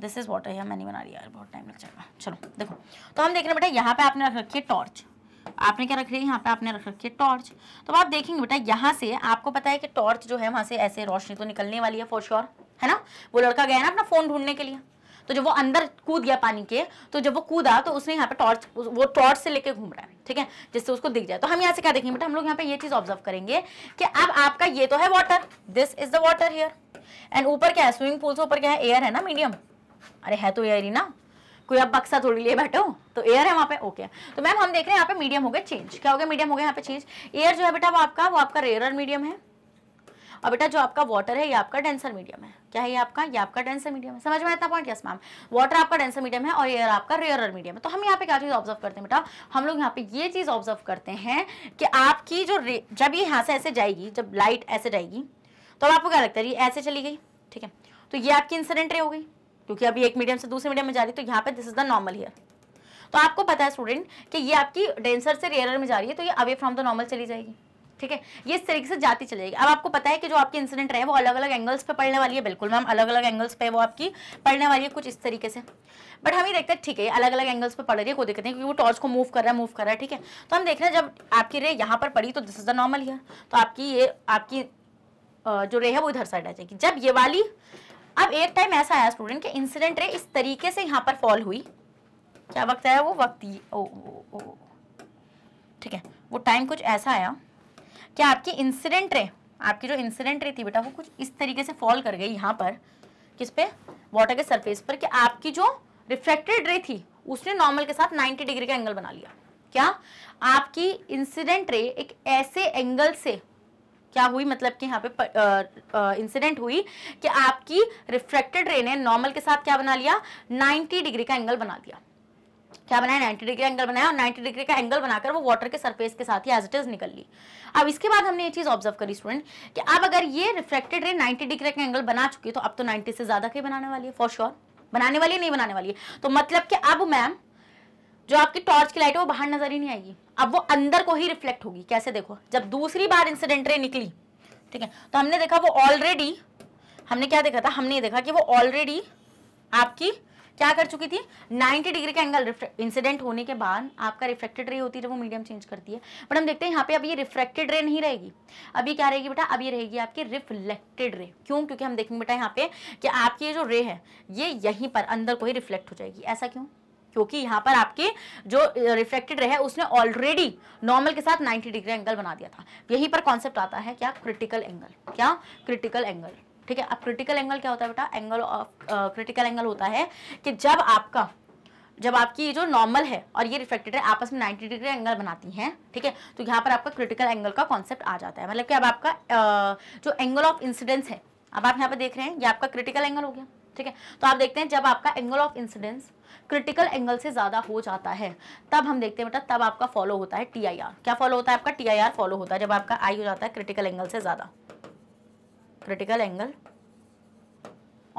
दिस इज वाटर यहाँ मैंने बना लिया यार बहुत टाइम लग जाएगा चलो देखो तो हम देख रहे हैं बेटा यहाँ पे आपने रख रखी है टॉर्च आपने क्या रख रही है यहाँ पे आपने रख रखी है टॉर्च तो आप देखेंगे बेटा यहाँ से आपको पता है कि टॉर्च जो है वहाँ से ऐसे रोशनी तो निकलने वाली है फॉर श्योर है ना वो लड़का गया ना अपना फ़ोन ढूंढने के लिए तो जब वो अंदर कूद गया पानी के तो जब वो कूदा तो उसने यहाँ पे टॉर्च वो टॉर्च से लेके घूम रहा है ठीक है जिससे उसको दिख जाए तो हम यहाँ से क्या देखेंगे बेटा हम लोग यहाँ पे ये चीज ऑब्जर्व करेंगे कि अब आपका ये तो है water this is the water here and ऊपर क्या है स्विमिंग पूल से ऊपर क्या है एयर है ना मीडियम अरे है तो एयर ही ना कोई आप बक्सा थोड़ी लिए बैठो तो एयर है वहाँ पे ओके तो मैम हम देख रहे हैं यहाँ पे मीडियम हो गया चेंज क्या हो गया मीडियम हो गया यहाँ पे चेंज एयर जो है बेटा वो आपका वो आपका रेयर मीडियम है और बेटा जो आपका वाटर है ये आपका डेंसर मीडियम है क्या है ये आपका ये आपका डेंसर मीडियम है समझ में आता पॉइंट यस मैम वाटर आपका डेंसर मीडियम है और एयर आपका रेयरर मीडियम है तो हम यहाँ पे क्या चीज़ ऑब्जर्व करते हैं बेटा हम लोग यहाँ पे ये चीज़ ऑब्जर्व करते हैं कि आपकी जो जब ये यहाँ से ऐसे जाएगी जब लाइट ऐसे जाएगी तो आपको क्या लगता है ये ऐसे चली गई ठीक है तो ये आपकी इंसिडेंट रे हो गई क्योंकि अभी एक मीडियम से दूसरे मीडियम में जा रही है तो यहाँ पे this is the normal here तो आपको पता है स्टूडेंट कि ये आपकी डेंसर से रेयर में जा रही है तो ये अवे फ्रॉम द नॉर्मल चली जाएगी ठीक है ये इस तरीके से जाती चली जाएगी अब आपको पता है कि जो आपकी इंसिडेंट रहे वो अलग अलग एंगल्स पे पढ़ने वाली है बिल्कुल मैम अलग अलग एंगल्स पे वो आपकी पढ़ने वाली है कुछ इस तरीके से बट हम ये देखते हैं ठीक है अलग अलग एंगल्स पे पढ़ रही है कोई देखते हैं क्योंकि वो टॉर्च को मूव कर रहा है मूव कर रहा है ठीक है तो हम देख रहे हैं जब आपकी रे यहाँ पर पड़ी तो this is the normal here तो आपकी ये आपकी जो रे है वो इधर साइड आ जाएगी जब ये वाली अब एक टाइम ऐसा आया स्टूडेंट कि इंसिडेंट रे इस तरीके से यहाँ पर फॉल हुई क्या वक्त आया वो वक्त ठीक है वो टाइम कुछ ऐसा आया कि आपकी इंसिडेंट रे आपकी जो इंसिडेंट रे थी बेटा वो कुछ इस तरीके से फॉल कर गई यहाँ पर किस पे वाटर के सरफेस पर कि आपकी जो रिफ्लेक्टेड रे थी उसने नॉर्मल के साथ 90 डिग्री का एंगल बना लिया क्या आपकी इंसिडेंट रे एक ऐसे एंगल से क्या हुई मतलब कि यहाँ पे इंसिडेंट हुई कि आपकी रिफ्लेक्टेड रे ने नॉर्मल के साथ क्या बना लिया 90 डिग्री का एंगल बना दिया क्या बनाया 90 डिग्री एंगल बनाया और 90 डिग्री का एंगल बनाकर वो वाटर के सरफेस के साथ ही एज इट इज निकल ली अब इसके बाद हमने ये चीज़ ऑब्जर्व करी स्टूडेंट कि अब अगर ये रिफ्लेक्टेड रे 90 डिग्री का एंगल बना चुकी है तो अब तो 90 से ज़्यादा के बनाने वाली है फॉर श्योर बनाने वाली है नहीं बनाने वाली है तो मतलब कि अब मैम जो आपकी टॉर्च की लाइट है वो बाहर नजर ही नहीं आएगी अब वो अंदर को ही रिफ्लेक्ट होगी कैसे देखो जब दूसरी बार इंसिडेंट रे निकली ठीक है तो हमने देखा वो ऑलरेडी हमने क्या देखा था हमने ये देखा कि वो ऑलरेडी आपकी क्या कर चुकी थी 90 डिग्री का एंगल इंसिडेंट होने के बाद आपका रिफ्रेक्टेड रे होती है जब वो मीडियम चेंज करती है बट हम देखते हैं यहाँ पे अब ये रिफ्रेक्टेड रे नहीं रहेगी अभी क्या रहेगी बेटा अभी रहेगी आपकी रिफ्लेक्टेड रे क्यों क्योंकि हम देखेंगे बेटा यहाँ पे कि आपकी ये जो रे है ये यहीं पर अंदर को ही रिफ्लेक्ट हो जाएगी ऐसा क्यों क्योंकि यहाँ पर आपके जो रिफ्लेक्टेड रे है उसने ऑलरेडी नॉर्मल के साथ 90 डिग्री एंगल बना दिया था यहीं पर कॉन्सेप्ट आता है क्या क्रिटिकल एंगल क्या क्रिटिकल एंगल ठीक है अब क्रिटिकल एंगल क्या होता है बेटा एंगल ऑफ क्रिटिकल एंगल होता है कि जब आपका जब आपकी ये जो नॉर्मल है और ये रिफ्लेक्टेड है आपस में 90 डिग्री एंगल बनाती हैं ठीक है तो यहाँ पर आपका क्रिटिकल एंगल का कॉन्सेप्ट आ जाता है मतलब कि अब आपका uh, जो एंगल ऑफ इंसिडेंस है अब आप यहाँ पर देख रहे हैं ये आपका क्रिटिकल एंगल हो गया ठीक है तो आप देखते हैं जब आपका angle of incidence critical angle से ज़्यादा हो जाता है तब हम देखते हैं बेटा तब आपका फॉलो होता है टी क्या फॉलो होता है आपका टी फॉलो होता है जब आपका आई हो जाता है क्रिटिकल एंगल से ज़्यादा क्रिटिकल एंगल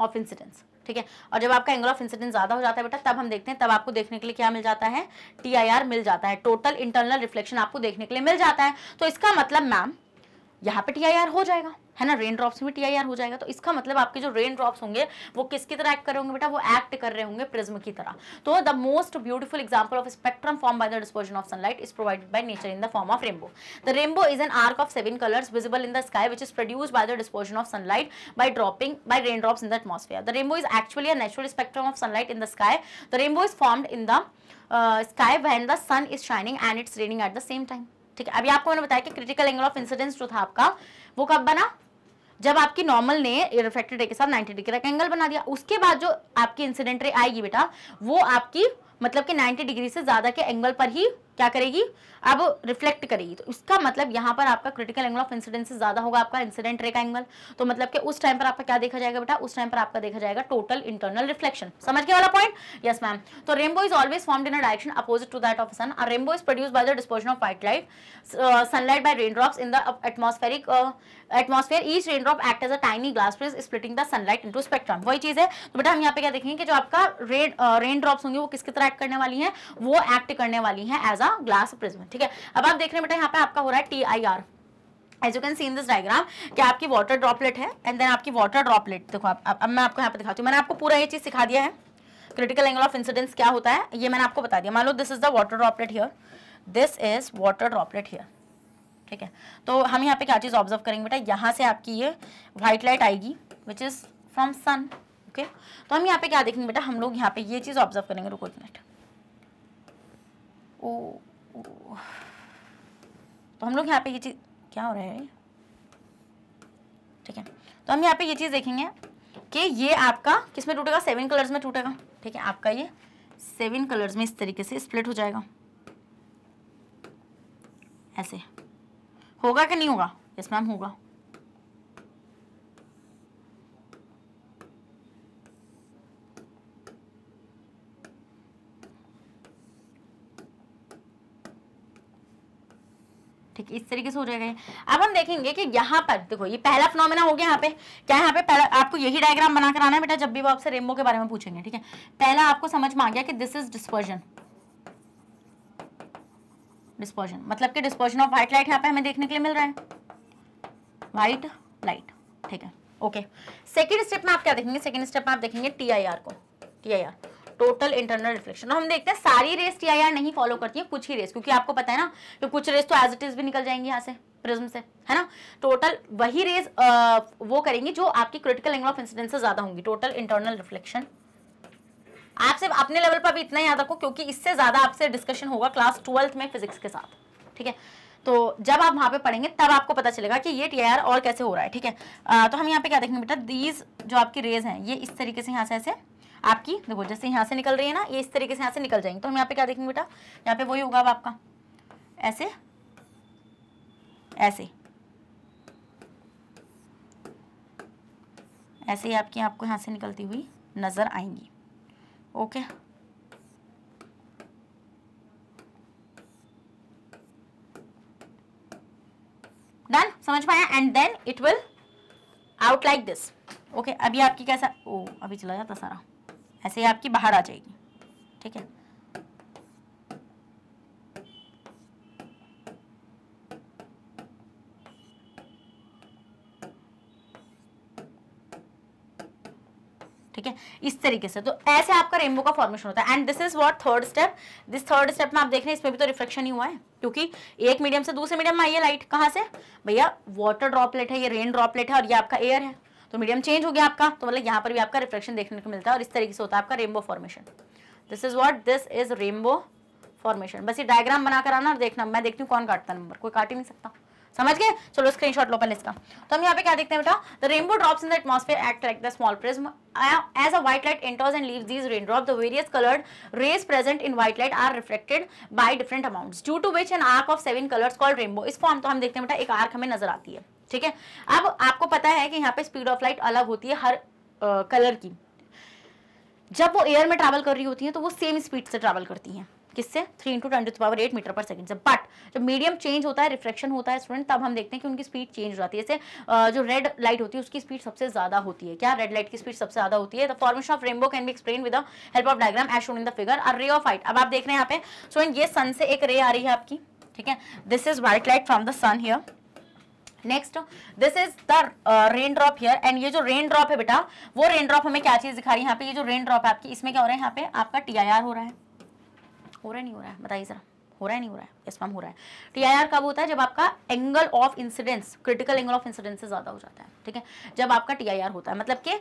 ऑफ इंसिडेंस ठीक है और जब आपका एंगल ऑफ इंसिडेंस ज़्यादा हो जाता है बेटा तब हम देखते हैं तब आपको देखने के लिए क्या मिल जाता है टी मिल जाता है टोटल इंटरनल रिफ्लेक्शन आपको देखने के लिए मिल जाता है तो इसका मतलब मैम यहाँ पे टीआईआर हो जाएगा है ना रेन ड्रॉप्स में टीआईआर हो जाएगा तो इसका मतलब आपके जो रेन ड्रॉप्स होंगे वो किसकी तरह एक्ट कर रहे होंगे बेटा वो एक्ट कर रहे होंगे प्रिज्म की तरह तो the most beautiful example of spectrum form by the dispersion of sunlight is provided by nature in the form of rainbow the rainbow is an arc of seven colours visible in the sky which is produce by the dispersion of sunlight by dropping by rain drops in the atmosphere the rainbow is actually a natural spectrum of sunlight in the sky the rainbow is formed in the sky when the sun is shining and it's raining at the same time ठीक है अभी आपको मैंने बताया कि critical angle of incidence जो था आपका वो कब बना जब आपकी नॉर्मल ने रिफ्लेक्टेड रे के साथ 90 डिग्री का एंगल बना दिया उसके बाद जो आपकी इंसिडेंट रे आएगी बेटा वो आपकी मतलब कि 90 डिग्री से ज़्यादा के एंगल पर ही क्या करेगी अब रिफ्लेक्ट करेगी तो इसका मतलब यहाँ पर आपका क्रिटिकल एंगल ऑफ इंसिडेंस ज़्यादा होगा आपका इंसिडेंट रे का एंगल तो मतलब कि उस टाइम पर आपका क्या देखा जाएगा बेटा उस टाइम पर आपका देखा जाएगा टोटल इंटरनल रिफ्लेक्शन समझ के वाला पॉइंट यस मैम तो rainbow is always form in direction opposite to that of sun rainbow is produce by the dispersion of white light sunlight by raindrops in the atmospheric atmosphere each raindrop act as a tiny glass place splitting the sunlight into spectrum वही चीज है तो बेटा हम यहाँ पे क्या देखेंगे कि जो आपका रेन रेन ड्रॉप्स होंगे वो किस तरह एक्ट करने वाली है वो एक्ट करने वाली है as a the glass prism ठीक है अब आप देख रहे बेटा यहाँ पे आपका हो रहा है T I R as you can see in this diagram कि आपकी वाटर ड्रॉपलेट है एंड देन आपकी वाटर ड्रॉपलेट देखो आप अब मैं आपको यहाँ पे दिखाती हूँ मैंने आपको पूरा ये चीज़ सिखा दिया है क्रिटिकल एंगल ऑफ इंसिडेंस क्या होता है ये मैंने आपको बता दिया मान लो this is the water droplet here this is water droplet here ठीक है तो हम यहाँ पे क्या चीज़ ऑब्जर्व करेंगे बेटा यहाँ से आपकी ये व्हाइट लाइट आएगी which is from sun okay तो हम यहाँ पे क्या देखेंगे बेटा हम लोग यहाँ पे ये चीज़ ऑब्जर्व करेंगे रुको एक मिनट ओ, ओ तो हम लोग यहाँ पे ये चीज़ क्या हो रहा है ठीक है तो हम यहाँ पे ये चीज़ देखेंगे कि ये आपका किस में टूटेगा सेवन कलर्स में टूटेगा ठीक है आपका ये सेवन कलर्स में इस तरीके से स्प्लिट हो जाएगा ऐसे होगा कि नहीं होगा यस मैम होगा ठीक इस तरीके से हो जाएगा अब हम देखेंगे कि यहाँ पर देखो ये पहला फिनोमिना हो गया यहाँ पे क्या यहाँ पे पहला आपको यही डायग्राम बना कर आना है बेटा जब भी वो आपसे रेमबो के बारे में पूछेंगे ठीक है पहला आपको समझ में आ गया कि दिस इज डिस्पर्जन डिस्पर्जन मतलब कि डिस्पर्जन ऑफ व्हाइट लाइट यहाँ पे हमें देखने के लिए मिल रहा है व्हाइट लाइट ठीक है ओके सेकेंड स्टेप में आप क्या देखेंगे सेकेंड स्टेप में आप देखेंगे टी को टी टोटल इंटरनल रिफ्लेक्शन हम देखते हैं सारी रेस टी आई आर नहीं फॉलो करती है कुछ ही रेस क्योंकि आपको पता है ना तो कुछ रेस तो एज इट इज भी निकल जाएंगी यहाँ से प्रिज्म से है ना टोटल वही रेस आ, वो करेंगी जो आपकी क्रिटिकल एंगल ऑफ इंसिडेंस से ज्यादा होंगी टोटल इंटरनल रिफ्लेक्शन आप सिर्फ अपने लेवल पर भी इतना याद रखो क्योंकि इससे ज्यादा आपसे डिस्कशन होगा क्लास ट्वेल्थ में फिजिक्स के साथ ठीक है तो जब आप वहां पे पढ़ेंगे तब आपको पता चलेगा कि ये टीआईआर और कैसे हो रहा है ठीक है तो हम यहाँ पे क्या देखेंगे बेटा दीज जो आपकी रेज हैं ये इस तरीके से यहाँ से ऐसे आपकी देखो जैसे यहाँ से निकल रही है ना ये इस तरीके से यहाँ से निकल जाएंगे तो हम यहाँ पे क्या देखेंगे बेटा यहाँ पे वही होगा अब आपका ऐसे ऐसे ऐसे ही आपकी आपको यहाँ से निकलती हुई नज़र आएंगी ओके डन समझ पाया and then it will out like this okay अभी आपकी कैसा ओ अभी चला जाता सारा ऐसे ही आपकी बाहर आ जाएगी ठीक है ठीक है इस तरीके से तो ऐसे आपका रेनबो का फॉर्मेशन होता है and this is what third step this third step में आप देख रहे हैं इसमें भी तो रिफ्लेक्शन ही हुआ है क्योंकि एक मीडियम से दूसरे मीडियम में आई है लाइट कहां से भैया वाटर ड्रॉपलेट है ये रेन ड्रॉपलेट है और ये आपका एयर है तो मीडियम चेंज हो गया आपका तो मतलब यहाँ पर भी आपका रिफ्लेक्शन देखने को मिलता है और इस तरीके से होता है आपका rainbow formation this is what this is rainbow formation बस ये डायग्राम बनाकर आना और देखना मैं देखती हूँ कौन काटता नंबर कोई काट ही नहीं सकता समझ गए चलो स्क्रीन शॉट लो पहले इसका तो हम यहाँ पे क्या देखते हैं बेटा the rainbow drops in the atmosphere act like the small prism as a white light enters and leave these rain drop the various coloured rays present in white light are reflected by different amounts due to which an arc of seven colours called rainbow is form तो हम देखते हैं बेटा एक arc हमें नजर आती है ठीक है अब आपको पता है कि यहाँ पे स्पीड ऑफ लाइट अलग होती है हर आ, कलर की जब वो एयर में ट्रैवल कर रही होती हैं तो वो सेम स्पीड से ट्रैवल करती हैं किससे three into ten power eight metre per second से बट जब मीडियम चेंज होता है रिफ्लेक्शन होता है स्टूडेंट तब हम देखते हैं कि उनकी स्पीड चेंज हो जाती है जैसे जो रेड लाइट होती है उसकी स्पीड सबसे ज्यादा होती है क्या रेड लाइट की स्पीड सबसे ज्यादा होती है the formation of rainbow can be explain with help of diagram as shown in the figure और रे ऑफ हाइट अब आप देख रहे हैं यहाँ पे स्टूडेंट ये सन से एक रे आ रही है आपकी ठीक है this is white light from the sun here next this is the rain drop here and ये जो रेन ड्रॉप है बेटा वो रेन ड्रॉप हमें क्या चीज दिखा रही है यहाँ पे ये जो रेन ड्रॉप है आपकी इसमें क्या हो रहा है यहाँ पे आपका टी आई आर हो रहा है हो रहा है नहीं हो रहा है बताइए जरा हो रहा है नहीं हो रहा है इसमें हो रहा है टी आई आर कब होता है जब आपका angle of incidence critical angle of incidence से ज्यादा हो जाता है ठीक है जब आपका टी आई आर होता है मतलब कि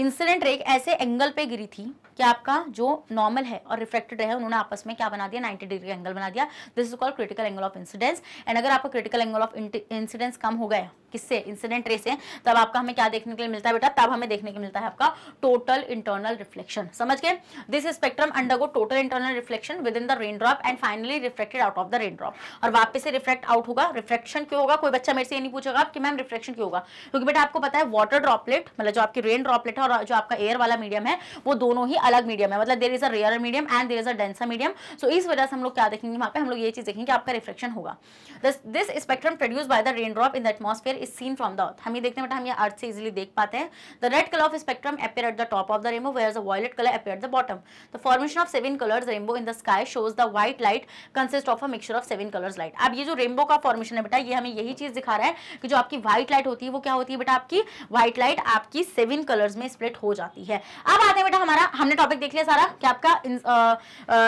इंसिडेंट रे ऐसे एंगल पे गिरी थी कि आपका जो नॉर्मल है और रिफ्लेक्टेड रहे है उन्होंने आपस में क्या बना दिया 90 डिग्री एंगल बना दिया this is called critical angle of incidence and अगर आपका क्रिटिकल एंगल ऑफ इंसिडेंस कम हो गया किससे इंसिडेंट रे से तब आपका हमें क्या देखने के लिए मिलता है बेटा तब हमें देखने के मिलता है आपका टोटल इंटरनल रिफ्लेक्शन समझ गए this spectrum under total internal reflection within the rain drop and finally reflected out of the rain drop और वापस से रिफ्लेक्ट आउट होगा रिफ्लेक्शन क्यों होगा कोई बच्चा मेरे से ये नहीं पूछेगा कि मैम रिफ्लेक्शन क्यों होगा क्योंकि बेटा आपको पता है वॉटर ड्रॉपलेट मतलब जो आपकी रेन ड्रॉपलेट है और जो आपका एयर वाला मीडियम है वो दोनों ही अलग मीडियम है मतलब there is a rare medium and there is a denser medium so इस वजह से हम लोग क्या देखेंगे वहाँ पे हम लोग ये चीज देखेंगे आपका रिफ्लेक्शन होगा this spectrum produce by the rain drop in the atmosphere is seen from the earth हम ये देखते हैं बट हम ये अर्थ से इजिली देख पाते हैं the red colour of spectrum appear at the top of the rainbow where a violet colour appear at the bottom the formation of seven colour rainbow in the sky shows the white light consist of a mixture of seven colours light अब ये जो rainbow का formation है बेटा ये हमें यही चीज दिखा रहा है कि जो आपकी व्हाइट लाइट होती है वो क्या होती है बेटा आपकी व्हाइट लाइट आपकी सेवन कलर्स में में स्प्लिट हो जाती है अब आते हैं बेटा हमारा हमने टॉपिक देख लिया सारा कि आपका इन, आ,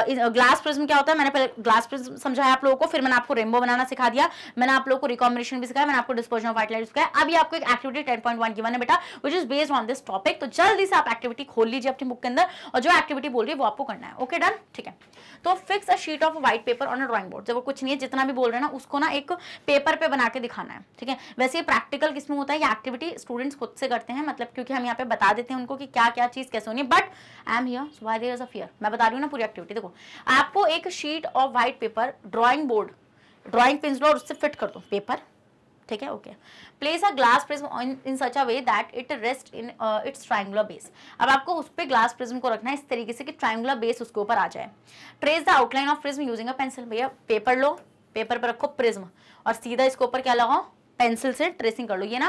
इन, ग्लास प्रिज्म क्या होता है मैंने पहले ग्लास प्रिज्म समझाया आप लोगों को फिर मैंने आपको रेनबो बनाना सिखा दिया मैंने आप लोगों को रिकॉम्बिनेशन भी सिखाया मैंने आपको डिस्पोजन ऑफ वाइट लाइट सिखाया अभी आपको एक activity ten point one given है बेटा which is based on this topic तो जल्दी से आप एक्टिविटी खोल लीजिए अपनी बुक के अंदर और जो एक्टिविटी बोल रही है वो आपको करना है ओके डन ठीक है तो fix a sheet of white paper on a drawing board देखो कुछ नहीं है जितना भी बोल रहे हैं ना उसको ना एक पेपर पे बना के दिखाना है ठीक है वैसे ये प्रैक्टिकल किसमें होता है ये एक्टिविटी स्टूडेंट्स खुद से करते हैं मतलब क्योंकि हम यहाँ पे बता बता देते हैं उनको कि क्या क्या चीज़ कैसे होनी है but I am here so why there is a fear मैं बता रही हूँ ना पूरी एक्टिविटी देखो आपको एक sheet of white paper drawing board drawing pencil और उससे फिट कर दो पेपर ठीक है okay place a glass prism in such a way that it rest in its triangular base अब आपको उस पर ग्लास प्रिज्म को रखना है इस तरीके से कि ट्राइंगुलर बेस उसके ऊपर आ जाए trace the outline of prism using a pencil भैया पेपर लो पेपर पर रखो प्रिज्म और सीधा इसके ऊपर क्या लगाओ पेंसिल से ट्रेसिंग कर लो ये ना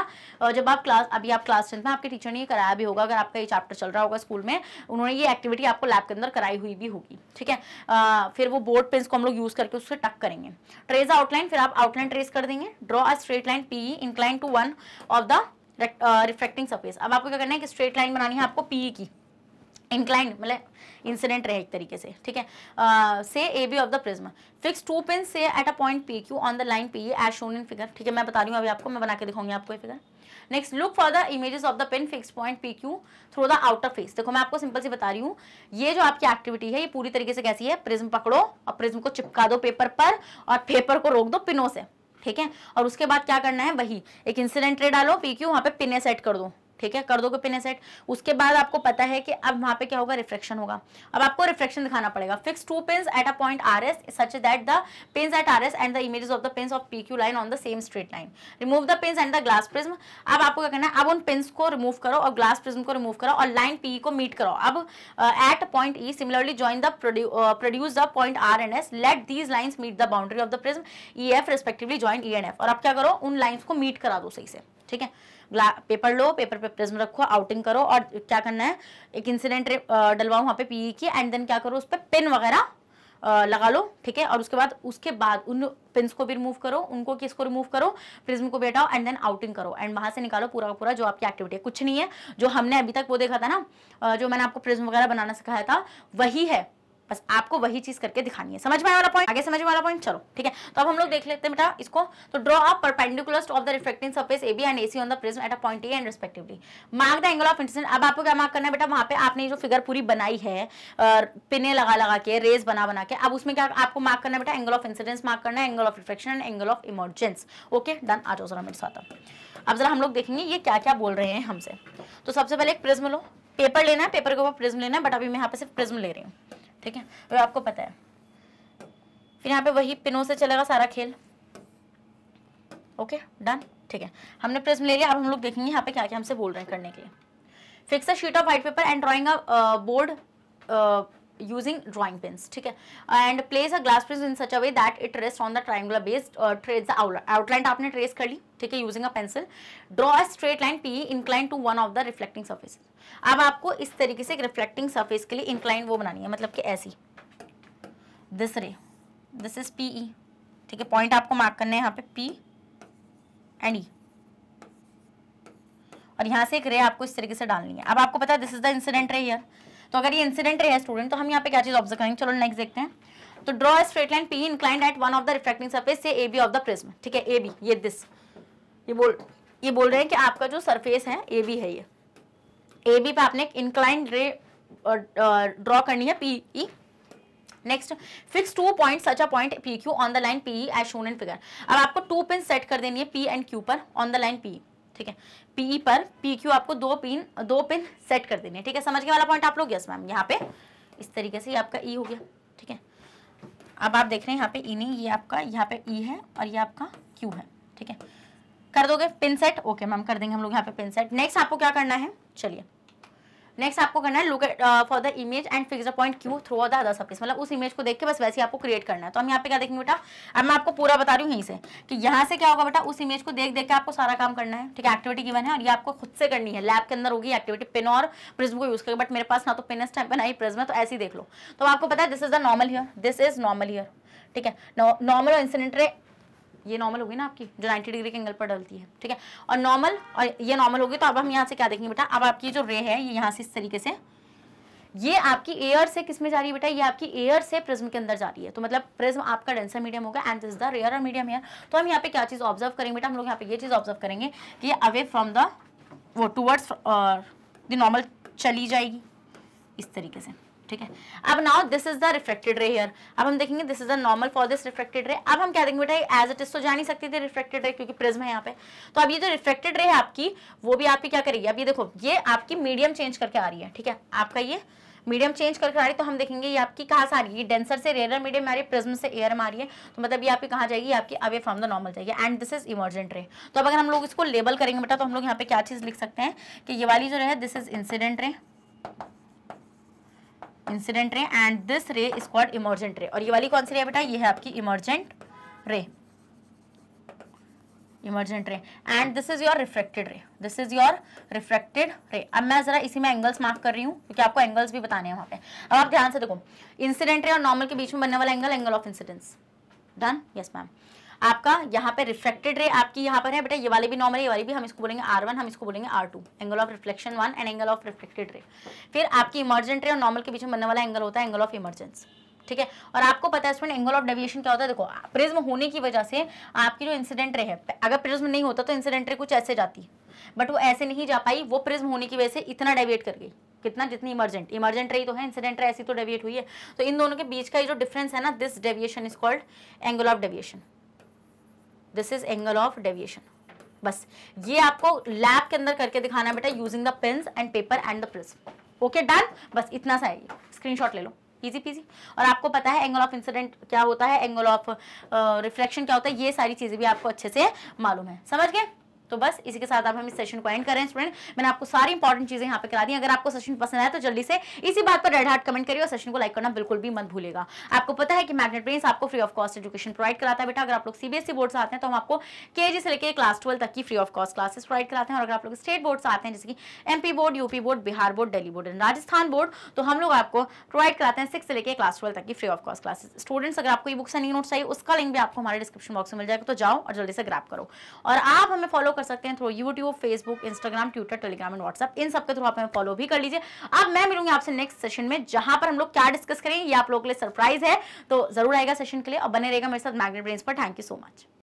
जब आप क्लास अभी आप क्लास टेंथ में आपके टीचर ने ये कराया भी होगा अगर आपका ये चैप्टर चल रहा होगा स्कूल में उन्होंने ये एक्टिविटी आपको लैब के अंदर कराई हुई भी होगी ठीक है आ, फिर वो बोर्ड पेंस को हम लोग यूज करके उससे टक करेंगे ट्रेस आउटलाइन फिर आप आउटलाइन ट्रेस कर देंगे draw e, a straight line P incline to one of the reflecting surface अब आपको क्या करना है कि स्ट्रेट लाइन बनानी है आपको पीई e की इंक्लाइन मतलब इंसिडेंट रहे एक तरीके से ठीक है से A B of the prism fix two pin से at a point P Q on the line P as shown in figure ठीक है मैं बता रही हूँ अभी आपको मैं बना के दिखाऊंगी आपको ये figure next look for the images of the pin fix point P Q through the outer face देखो मैं आपको सिंपल सी बता रही हूँ ये जो आपकी एक्टिविटी है ये पूरी तरीके से कैसी है प्रिज्म पकड़ो और प्रिज्म को चिपका दो पेपर पर और पेपर को रोक दो पिनों से ठीक है और उसके बाद क्या करना है वही एक इंसिडेंट रे डालो पी क्यू वहां पर पिने सेट कर दो ठीक है कर दोगे पिन सेट उसके बाद आपको पता है कि अब वहां पे क्या होगा रिफ्लेक्शन होगा अब आपको रिफ्लेक्शन दिखाना पड़ेगा fix two pin at a point R S such that the pin at R S and the image of the pin of P Q line on the same straight line remove the pin and the glass prism अब आपको क्या करना है अब उन pin को remove करो और ग्लास प्रिज्म को रिमूव करो और लाइन पी e को मीट करो अब at point E similarly join the produce the point R and S let these lines meet the boundary of the prism E F respectively join E and F और अब क्या करो उन lines को meet करा दो सही से ठीक है पेपर लो पेपर पे प्रिज्म रखो आउटिंग करो और क्या करना है एक इंसिडेंट डलवाओ वहाँ पे पीई e की एंड देन क्या करो उस पर पिन वगैरह लगा लो ठीक है और उसके बाद उसके बाद उन पिंस को भी रिमूव करो उनको किस को रिमूव करो प्रिज्म को बैठाओ एंड देन आउटिंग करो एंड वहाँ से निकालो पूरा का पूरा जो आपकी एक्टिविटी है कुछ नहीं है जो हमने अभी तक वो देखा था ना जो मैंने आपको प्रिज्म वगैरह बनाना सिखाया था वही है बस आपको वही चीज करके दिखानी है समझ में वाला पॉइंट आगे समझ में वाला पॉइंट चलो ठीक है तो अब हम लोग देख लेते हैं बेटा इसको तो draw a perpendicular of the reflecting surface A B and A C on the prism at a point A and respectively mark the angle of incident अब आपको क्या मार्क करना है बेटा वहां पे आपने जो फिगर पूरी बनाई है पिने लगा लगा के रेस बना बना के अब उसमें क्या आपको मार्क करना है बेटा एंगल ऑफ इंसिडेंस मार्क करना है angle of reflection and angle of emergence okay done आ जाओ जरा मेरे साथ अब जरा हम लोग देखेंगे ये क्या क्या बोल रहे हैं हमसे तो सबसे पहले एक प्रिज्म लो पेपर लेना है पेपर के ऊपर प्रिज्म लेना है बट अभी मैं यहाँ पे सिर्फ प्रिज्म ले रही हूँ ठीक है वो आपको पता है फिर यहाँ पे वही पिनों से चलेगा सारा खेल ओके डन ठीक है हमने प्रेस ले लिया अब हम लोग देखेंगे यहाँ पे क्या क्या हमसे बोल रहे हैं करने के लिए fix a sheet of white paper and drawing a board using drawing pens ठीक है and place a glass pens in such a way that it rest on the triangular base trace outline आपने trace कर ली ठीक है using a pencil draw a straight line P incline to one of the reflecting surfaces अब आपको इस तरीके से एक रिफ्लेक्टिंग सरफेस के लिए इंक्लाइन वो बनानी है मतलब कि ऐसी दिस रे दिस इज पी ई ठीक है पॉइंट आपको मार्क करना है यहाँ पे पी एंड ई और यहाँ से एक रे आपको इस तरीके से डालनी है अब आपको पता है this is the incident ray here तो अगर ये इंसिडेंट रे है स्टूडेंट तो हम यहाँ पे क्या चीज़ ऑब्जर्व करेंगे चलो नेक्स्ट देखते हैं तो draw straight line P inclined at one of the reflecting surface से A B of the prism ठीक है ए बी ये दिस ये बोल ये बोल रहे हैं कि आपका जो सरफेस है ए बी है ये ए बी पे आपने इंक्लाइन रे ड्रॉ करनी है P E next fix two point such a point P Q on the line P E as shown and figure अब आपको टू पिन सेट कर देनी है पी एंड क्यू पर ऑन द लाइन पी ठीक है पीई e पर P Q आपको दो पिन दो पिन सेट कर देनी है ठीक है समझ के वाला पॉइंट आप लोग यस मैम यहाँ पे इस तरीके से ये आपका ई e हो गया ठीक है अब आप देख रहे हैं यहाँ पे ई e नहीं ये आपका यहाँ पे ई है और ये आपका क्यू है ठीक है कर दोगे पिन सेट ओके मैम कर देंगे हम लोग यहाँ पे पिन सेट नेक्स्ट आपको क्या करना है चलिए नेक्स्ट आपको करना है look for the image and fix the point Q through the other surface मतलब उस इमेज को देख के बस वैसे ही आपको क्रिएट करना है तो हम यहाँ पे क्या देखेंगे बेटा अब मैं आपको पूरा बता रही हूँ यहीं से कि यहाँ से क्या होगा बेटा उस इमेज को देख देख के आपको सारा काम करना है ठीक है एक्टिविटी गिवन है और ये आपको खुद से करनी है लैब के अंदर होगी एक्टिविटी पिन और प्रिज्म को यूज करके बट मेरे पास ना तो पिन इस टाइम पर ना ही प्रिज्म है तो ऐसे ही देख लो तो आपको पता है this is the normal here this is normal here ठीक है नॉर्मल और इंसिडेंट ये नॉर्मल होगी ना आपकी जो 90 डिग्री के एंगल पर डलती है ठीक है और नॉर्मल और ये नॉर्मल होगी तो अब हम यहाँ से क्या देखेंगे बेटा अब आपकी जो रे है ये यहाँ से इस तरीके से ये आपकी एयर से किस में जा रही है बेटा ये आपकी एयर से प्रिज्म के अंदर जा रही है तो मतलब प्रिज्म आपका डेंसर मीडियम होगा and this the rare medium है तो हम यहाँ पे क्या चीज़ ऑब्जर्व करेंगे बेटा हम लोग यहाँ पे ये चीज़ ऑब्जर्व करेंगे कि अवे फ्रॉम द वो टूवर्ड्स और द नॉर्मल चली जाएगी इस तरीके से ठीक है अब now this is the refracted ray here अब हम देखेंगे this is the normal for this refracted ray अब हम क्या देखेंगे बेटा एज इट इज तो जा नहीं सकती थी रिफ्रेक्टेड रे क्योंकि प्रिज्म है यहाँ पे तो अब ये जो रिफ्रेक्टेड रे है आपकी वो भी आपकी क्या करेगी अब ये देखो ये आपकी मीडियम चेंज करके आ रही है ठीक है आपका ये मीडियम चेंज करके आ रही तो हम देखेंगे ये आपकी कहाँ से आ रही है डेंसर से रेयर मीडियम आ रही है प्रिज्म से एयर आ रही है तो मतलब ये आपकी कहाँ जाएगी आपकी अवे फ्रॉम द नॉर्मल जाएगी and this is emergent ray तो अब अगर हम लोग इसको लेबल करेंगे बेटा तो हम लोग यहाँ पे क्या चीज़ लिख सकते हैं कि ये वाली जो है this is incident ray incident ray and this ray is called emergent ray और ये वाली कौन सी रे बेटा ये है आपकी emergent ray emergent ray and this is your refracted ray this is your refracted ray अब मैं जरा इसी में एंगल्स मार्क कर रही हूँ क्योंकि आपको एंगल्स भी बताने हैं वहाँ पे अब आप ध्यान से देखो इंसिडेंट रे और नॉर्मल के बीच में बनने वाला angle angle of incidence done yes ma'am आपका यहाँ पे रिफ्लेक्टेड रे आपकी यहाँ पर है बेटा ये वाली भी नॉर्मल ये वाली भी हम इसको बोलेंगे आर वन हम इसको बोलेंगे R two angle of reflection one and angle of reflected ray फिर आपकी इमर्जेंट रे और नॉर्मल के बीच में बनने वाला एंगल होता है एंगल ऑफ इमरजेंस ठीक है और आपको पता है स्टूडेंट एंगल ऑफ डेविएशन क्या होता है देखो प्रिज्म होने की वजह से आपकी जो इंसिडेंट रे है अगर प्रिज्म नहीं होता तो इंसिडेंट रे कुछ ऐसे जाती बट वो ऐसे नहीं जा पाई वो प्रिज्म होने की वजह से इतना डेविएट कर गई कितना जितनी इमरजेंट इमरजेंट रही तो है इंसिडेंट रे ऐसी तो डेविएट हुई है तो इन दोनों के बीच का ये जो डिफरेंस है ना this deviation is called angle of deviation this is angle of deviation बस ये आपको लैब के अंदर करके दिखाना बेटा using the pen and paper and the prism okay done बस इतना सा है स्क्रीन ले लो इजी पीजी और आपको पता है एंगल ऑफ इंसिडेंट क्या होता है एंगल ऑफ रिफ्लेक्शन क्या होता है ये सारी चीज़ें भी आपको अच्छे से मालूम है समझ गए तो बस इसी के साथ आप हम इस सेशन को एंड करें स्टूडेंट मैंने आपको सारी इंपॉर्टेंट चीजें यहाँ पे करा दी अगर आपको सेशन पसंद आया तो जल्दी से इसी बात पर रेड हार्ट कमेंट करिए और सेशन को लाइक करना बिल्कुल भी मत भूलेगा आपको पता है कि मैग्नेट ब्रेन्स आपको free of cost education provide कराता है बेटा अगर आप लोग सीबीएसई बोर्ड से आते हैं तो हम आपको के से लेकर क्लास ट्वेल्व तक की free of cost classes provide कराते हैं और अगर आप लोग स्टेट बोर्ड से आते हैं जैसे कि MP board UP board Bihar board Delhi board and Rajasthan board तो हम लोग आपको प्रोवाइड कराते हैं सिक्स से लेकर क्लास ट्वेल्व तक की free of cost classes students अगर आपको ई बुक्स नहीं नोट चाहिए उसका लिंक भी आपको हमारे डिस्क्रिप्शन बॉक्स में मिल जाएगा तो जाओ और जल्दी से ग्रैप करो और आप हमें फॉलो कर सकते हैं through YouTube Facebook Instagram Twitter Telegram and WhatsApp इन सबके थ्रू आप हमें फॉलो भी कर लीजिए अब मैं मिलूंगी आपसे नेक्स्ट सेशन में जहां पर हम लोग क्या डिस्कस करेंगे ये आप लोगों के लिए सरप्राइज है तो जरूर आएगा सेशन के लिए और बने रहेगा मेरे साथ मैग्नेट ब्रेन पर थैंक यू सो मच